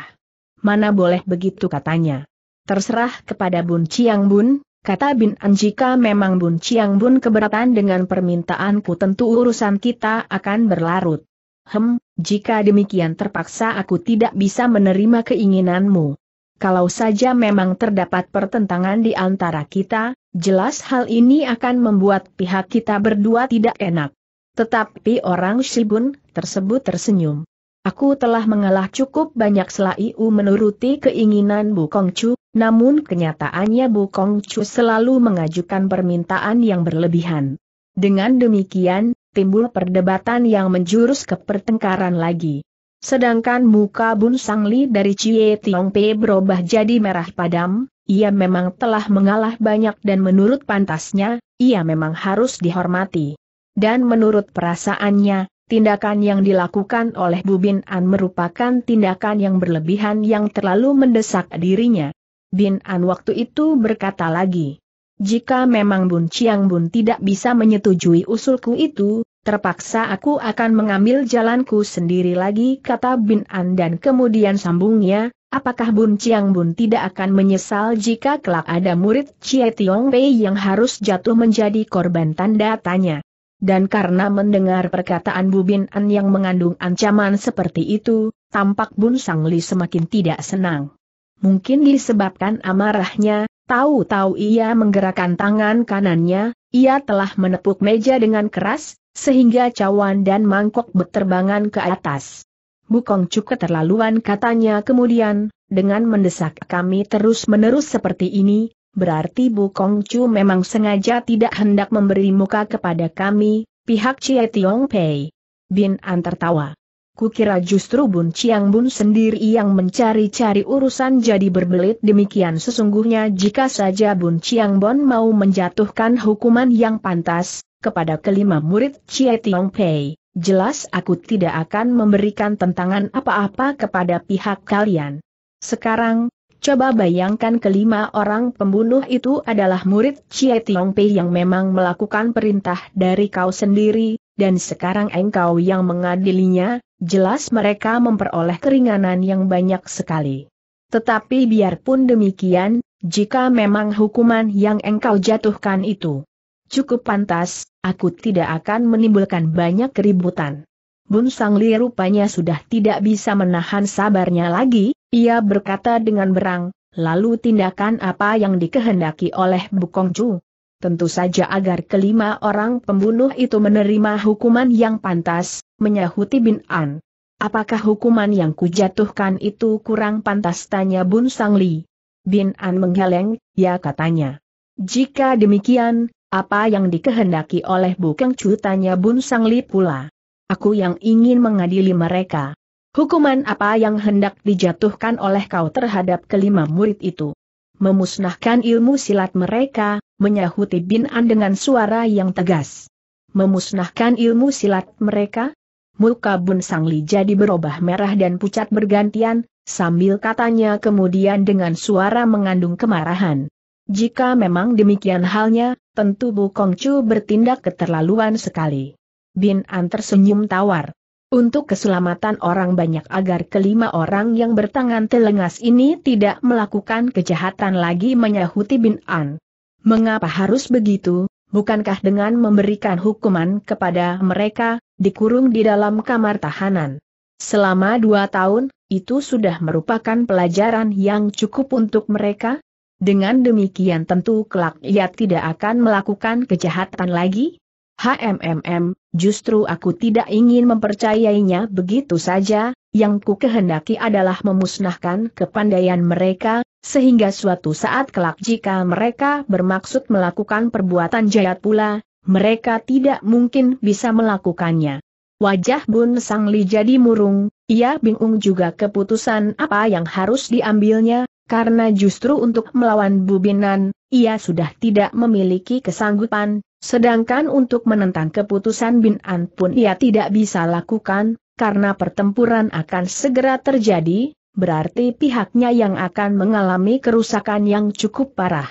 Mana boleh begitu katanya. Terserah kepada Bun Chiang Bun, kata Bin An jika memang Bun Chiang Bun keberatan dengan permintaanku tentu urusan kita akan berlarut. Hem, jika demikian terpaksa aku tidak bisa menerima keinginanmu. Kalau saja memang terdapat pertentangan di antara kita, jelas hal ini akan membuat pihak kita berdua tidak enak. Tetapi orang Shibun tersebut tersenyum. Aku telah mengalah cukup banyak selai U menuruti keinginan Bu Chu, namun kenyataannya Bu Chu selalu mengajukan permintaan yang berlebihan. Dengan demikian, timbul perdebatan yang menjurus ke pertengkaran lagi. Sedangkan muka Bun Sang Li dari Cie Tiong Pe berubah jadi merah padam, ia memang telah mengalah banyak dan menurut pantasnya, ia memang harus dihormati. Dan menurut perasaannya, Tindakan yang dilakukan oleh Bu Bin An merupakan tindakan yang berlebihan yang terlalu mendesak dirinya. Bin An waktu itu berkata lagi, jika memang Bun Chiang Bun tidak bisa menyetujui usulku itu, terpaksa aku akan mengambil jalanku sendiri lagi kata Bin An dan kemudian sambungnya, apakah Bun Chiang Bun tidak akan menyesal jika kelak ada murid Chie Tiong Pei yang harus jatuh menjadi korban tanda tanya dan karena mendengar perkataan Bubin An yang mengandung ancaman seperti itu, tampak Bun Sang Li semakin tidak senang. Mungkin disebabkan amarahnya, tahu-tahu ia menggerakkan tangan kanannya, ia telah menepuk meja dengan keras, sehingga cawan dan mangkok berterbangan ke atas. Bukong cukup keterlaluan katanya kemudian, dengan mendesak kami terus-menerus seperti ini, berarti Bu Kong Chu memang sengaja tidak hendak memberi muka kepada kami, pihak Cie Tiong Pei. Bin An tertawa. Kukira justru Bun Chiang Bun sendiri yang mencari-cari urusan jadi berbelit demikian sesungguhnya jika saja Bun Chiang Bon mau menjatuhkan hukuman yang pantas, kepada kelima murid Chie Tiong Pei, jelas aku tidak akan memberikan tentangan apa-apa kepada pihak kalian. Sekarang, Coba bayangkan kelima orang pembunuh itu adalah murid Chie Tiong Pei yang memang melakukan perintah dari kau sendiri, dan sekarang engkau yang mengadilinya, jelas mereka memperoleh keringanan yang banyak sekali. Tetapi biarpun demikian, jika memang hukuman yang engkau jatuhkan itu cukup pantas, aku tidak akan menimbulkan banyak keributan. Bun Sang Li rupanya sudah tidak bisa menahan sabarnya lagi, ia berkata dengan berang, lalu tindakan apa yang dikehendaki oleh Bukong Ju? Tentu saja agar kelima orang pembunuh itu menerima hukuman yang pantas, menyahuti Bin An. Apakah hukuman yang kujatuhkan itu kurang pantas tanya Bun Sang Li. Bin An menggeleng, ya katanya. Jika demikian, apa yang dikehendaki oleh Bukong Chu tanya Bun Sang Li pula. Aku yang ingin mengadili mereka. Hukuman apa yang hendak dijatuhkan oleh kau terhadap kelima murid itu? Memusnahkan ilmu silat mereka, menyahuti Bin dengan suara yang tegas. Memusnahkan ilmu silat mereka? Muka Bun Sangli jadi berubah merah dan pucat bergantian, sambil katanya kemudian dengan suara mengandung kemarahan. Jika memang demikian halnya, tentu Bu Kongcu bertindak keterlaluan sekali. Bin An tersenyum tawar. Untuk keselamatan orang banyak agar kelima orang yang bertangan telengas ini tidak melakukan kejahatan lagi menyahuti Bin An. Mengapa harus begitu? Bukankah dengan memberikan hukuman kepada mereka, dikurung di dalam kamar tahanan? Selama dua tahun, itu sudah merupakan pelajaran yang cukup untuk mereka? Dengan demikian tentu kelak ia tidak akan melakukan kejahatan lagi? HMMM, justru aku tidak ingin mempercayainya begitu saja, yang ku kehendaki adalah memusnahkan kepandaian mereka, sehingga suatu saat kelak jika mereka bermaksud melakukan perbuatan jahat pula, mereka tidak mungkin bisa melakukannya. Wajah Bun Sangli jadi murung, ia bingung juga keputusan apa yang harus diambilnya, karena justru untuk melawan Bubinan, ia sudah tidak memiliki kesanggupan, Sedangkan untuk menentang keputusan Bin An pun ia tidak bisa lakukan, karena pertempuran akan segera terjadi, berarti pihaknya yang akan mengalami kerusakan yang cukup parah.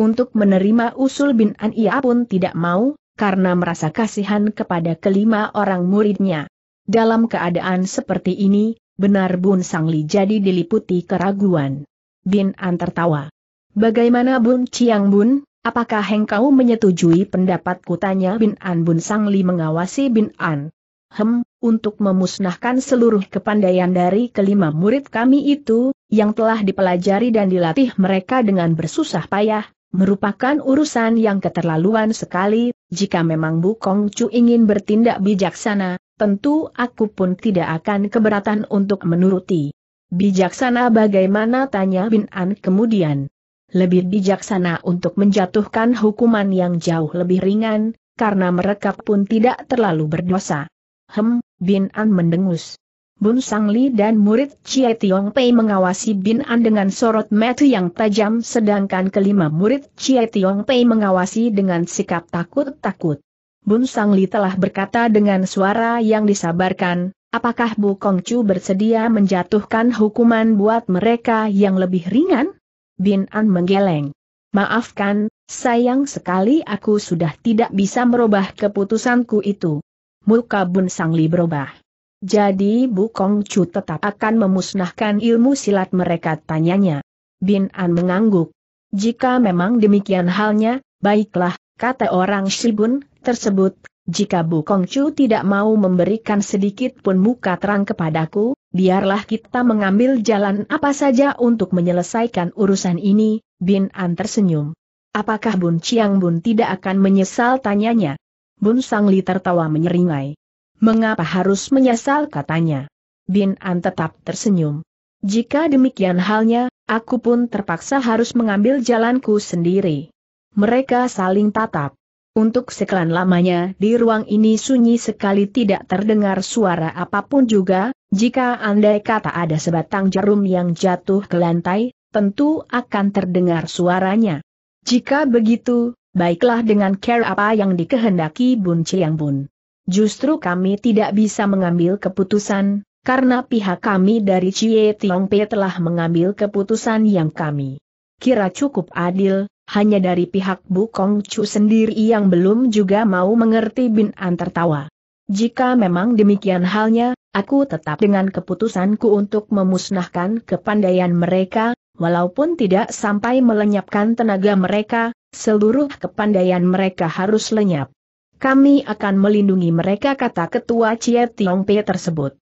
Untuk menerima usul Bin An ia pun tidak mau, karena merasa kasihan kepada kelima orang muridnya. Dalam keadaan seperti ini, benar Bun sang Li jadi diliputi keraguan. Bin An tertawa. Bagaimana Bun Ciang Bun? Apakah engkau menyetujui pendapatku tanya Bin An Bun Sangli mengawasi Bin An. Hem, untuk memusnahkan seluruh kepandaian dari kelima murid kami itu, yang telah dipelajari dan dilatih mereka dengan bersusah payah, merupakan urusan yang keterlaluan sekali, jika memang Bu Kong Chu ingin bertindak bijaksana, tentu aku pun tidak akan keberatan untuk menuruti. Bijaksana bagaimana tanya Bin An kemudian lebih bijaksana untuk menjatuhkan hukuman yang jauh lebih ringan, karena mereka pun tidak terlalu berdosa. Hem, Bin An mendengus. Bun Sang Li dan murid Chia Tiong Pei mengawasi Bin An dengan sorot mata yang tajam sedangkan kelima murid Chia Tiong Pei mengawasi dengan sikap takut-takut. Bun Sang Li telah berkata dengan suara yang disabarkan, apakah Bu Kong Chu bersedia menjatuhkan hukuman buat mereka yang lebih ringan? Bin An menggeleng. Maafkan, sayang sekali aku sudah tidak bisa merubah keputusanku itu. Muka Bun Sangli berubah. Jadi Bu Kong Chu tetap akan memusnahkan ilmu silat mereka tanyanya. Bin An mengangguk. Jika memang demikian halnya, baiklah, kata orang Shibun tersebut, jika Bu Kongcu tidak mau memberikan sedikit pun muka terang kepadaku, biarlah kita mengambil jalan apa saja untuk menyelesaikan urusan ini, Bin An tersenyum. Apakah Bun Chiang Bun tidak akan menyesal tanyanya? Bun Sangli tertawa menyeringai. Mengapa harus menyesal katanya? Bin An tetap tersenyum. Jika demikian halnya, aku pun terpaksa harus mengambil jalanku sendiri. Mereka saling tatap. Untuk sekian lamanya di ruang ini sunyi sekali tidak terdengar suara apapun juga, jika andai kata ada sebatang jarum yang jatuh ke lantai, tentu akan terdengar suaranya. Jika begitu, baiklah dengan care apa yang dikehendaki Bun Chiang Bun. Justru kami tidak bisa mengambil keputusan, karena pihak kami dari Cie Tiong Pe telah mengambil keputusan yang kami kira cukup adil, hanya dari pihak Kong Chu sendiri yang belum juga mau mengerti Bin An tertawa. Jika memang demikian halnya, aku tetap dengan keputusanku untuk memusnahkan kepandaian mereka, walaupun tidak sampai melenyapkan tenaga mereka, seluruh kepandaian mereka harus lenyap. Kami akan melindungi mereka kata ketua Chia Tiong Pei tersebut.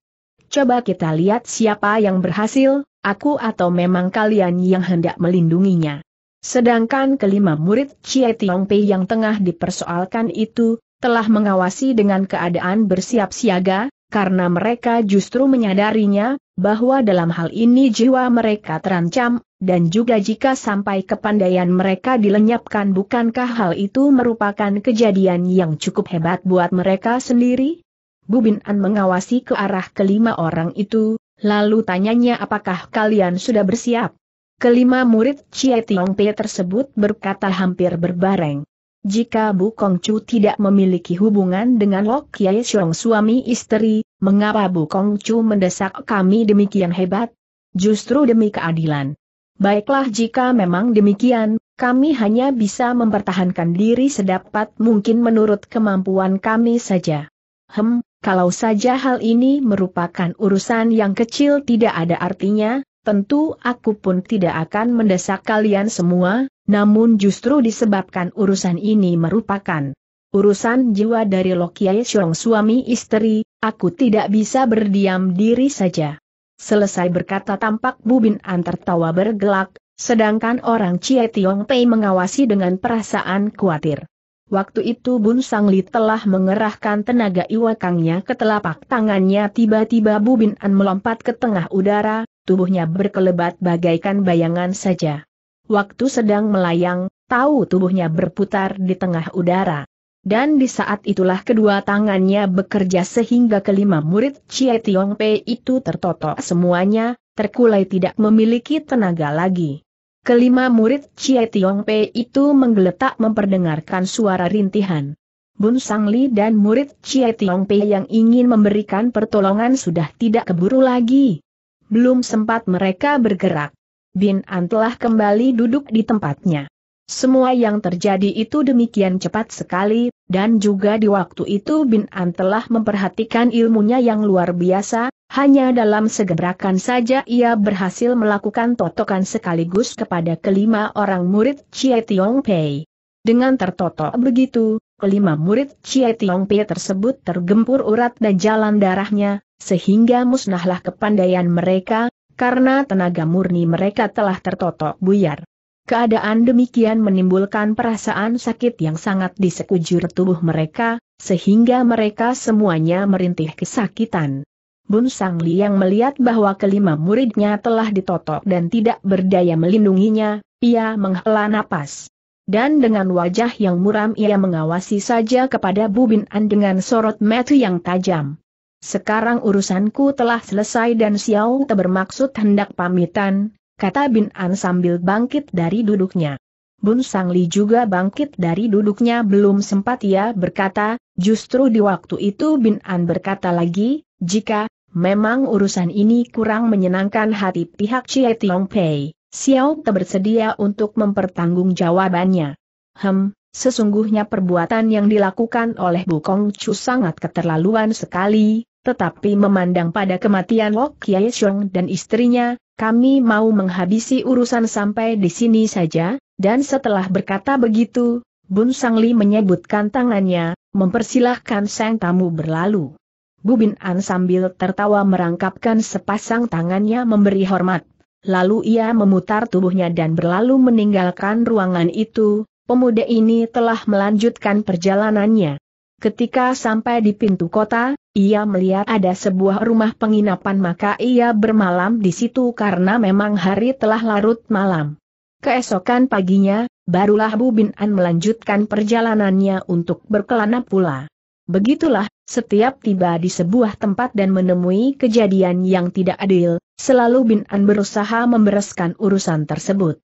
Coba kita lihat siapa yang berhasil, aku atau memang kalian yang hendak melindunginya. Sedangkan kelima murid Chie Tiong Pei yang tengah dipersoalkan itu, telah mengawasi dengan keadaan bersiap siaga, karena mereka justru menyadarinya, bahwa dalam hal ini jiwa mereka terancam, dan juga jika sampai kepandaian mereka dilenyapkan bukankah hal itu merupakan kejadian yang cukup hebat buat mereka sendiri? Bubin An mengawasi ke arah kelima orang itu, lalu tanyanya apakah kalian sudah bersiap? Kelima murid Chie Tiong Pei tersebut berkata hampir berbareng. Jika Bu Kong Chu tidak memiliki hubungan dengan Lok Kiai Xiong suami istri, mengapa Bu Kong Chu mendesak kami demikian hebat? Justru demi keadilan. Baiklah jika memang demikian, kami hanya bisa mempertahankan diri sedapat mungkin menurut kemampuan kami saja. Hem, kalau saja hal ini merupakan urusan yang kecil tidak ada artinya, Tentu aku pun tidak akan mendesak kalian semua, namun justru disebabkan urusan ini merupakan urusan jiwa dari Lokiai Xiong suami istri, aku tidak bisa berdiam diri saja. Selesai berkata tampak Bubin An tertawa bergelak, sedangkan orang Cie Tiong Pei mengawasi dengan perasaan khawatir. Waktu itu Bun Sang Li telah mengerahkan tenaga iwakangnya ke telapak tangannya tiba-tiba Bubin An melompat ke tengah udara, tubuhnya berkelebat bagaikan bayangan saja. Waktu sedang melayang, tahu tubuhnya berputar di tengah udara. Dan di saat itulah kedua tangannya bekerja sehingga kelima murid Chie Tiong Pei itu tertotok semuanya, terkulai tidak memiliki tenaga lagi. Kelima murid Chie Tiong Pei itu menggeletak memperdengarkan suara rintihan. Bun Sang Li dan murid Chie Tiong Pei yang ingin memberikan pertolongan sudah tidak keburu lagi belum sempat mereka bergerak. Bin An telah kembali duduk di tempatnya. Semua yang terjadi itu demikian cepat sekali, dan juga di waktu itu Bin An telah memperhatikan ilmunya yang luar biasa, hanya dalam segebrakan saja ia berhasil melakukan totokan sekaligus kepada kelima orang murid Chie Tiong Pei. Dengan tertotok begitu, kelima murid Chie Tiong Pei tersebut tergempur urat dan jalan darahnya, sehingga musnahlah kepandaian mereka, karena tenaga murni mereka telah tertotok buyar. Keadaan demikian menimbulkan perasaan sakit yang sangat di sekujur tubuh mereka, sehingga mereka semuanya merintih kesakitan. Bun Sang yang melihat bahwa kelima muridnya telah ditotok dan tidak berdaya melindunginya, ia menghela napas dan dengan wajah yang muram ia mengawasi saja kepada Bu Bin An dengan sorot mata yang tajam. Sekarang urusanku telah selesai dan Xiao Te bermaksud hendak pamitan, kata Bin An sambil bangkit dari duduknya. Bun Sang Li juga bangkit dari duduknya belum sempat ia berkata, justru di waktu itu Bin An berkata lagi, jika memang urusan ini kurang menyenangkan hati pihak Chie Tiong Pei. Xiao Te bersedia untuk mempertanggungjawabannya. Hem, sesungguhnya perbuatan yang dilakukan oleh Bu Kong Chu sangat keterlaluan sekali, tetapi memandang pada kematian Lok Kiai Xiong dan istrinya, kami mau menghabisi urusan sampai di sini saja, dan setelah berkata begitu, Bun Sang Li menyebutkan tangannya, mempersilahkan sang tamu berlalu. Bu Bin An sambil tertawa merangkapkan sepasang tangannya memberi hormat. Lalu ia memutar tubuhnya dan berlalu meninggalkan ruangan itu, pemuda ini telah melanjutkan perjalanannya. Ketika sampai di pintu kota, ia melihat ada sebuah rumah penginapan maka ia bermalam di situ karena memang hari telah larut malam. Keesokan paginya, barulah Bu Bin An melanjutkan perjalanannya untuk berkelana pula. Begitulah, setiap tiba di sebuah tempat dan menemui kejadian yang tidak adil, Selalu Bin An berusaha membereskan urusan tersebut.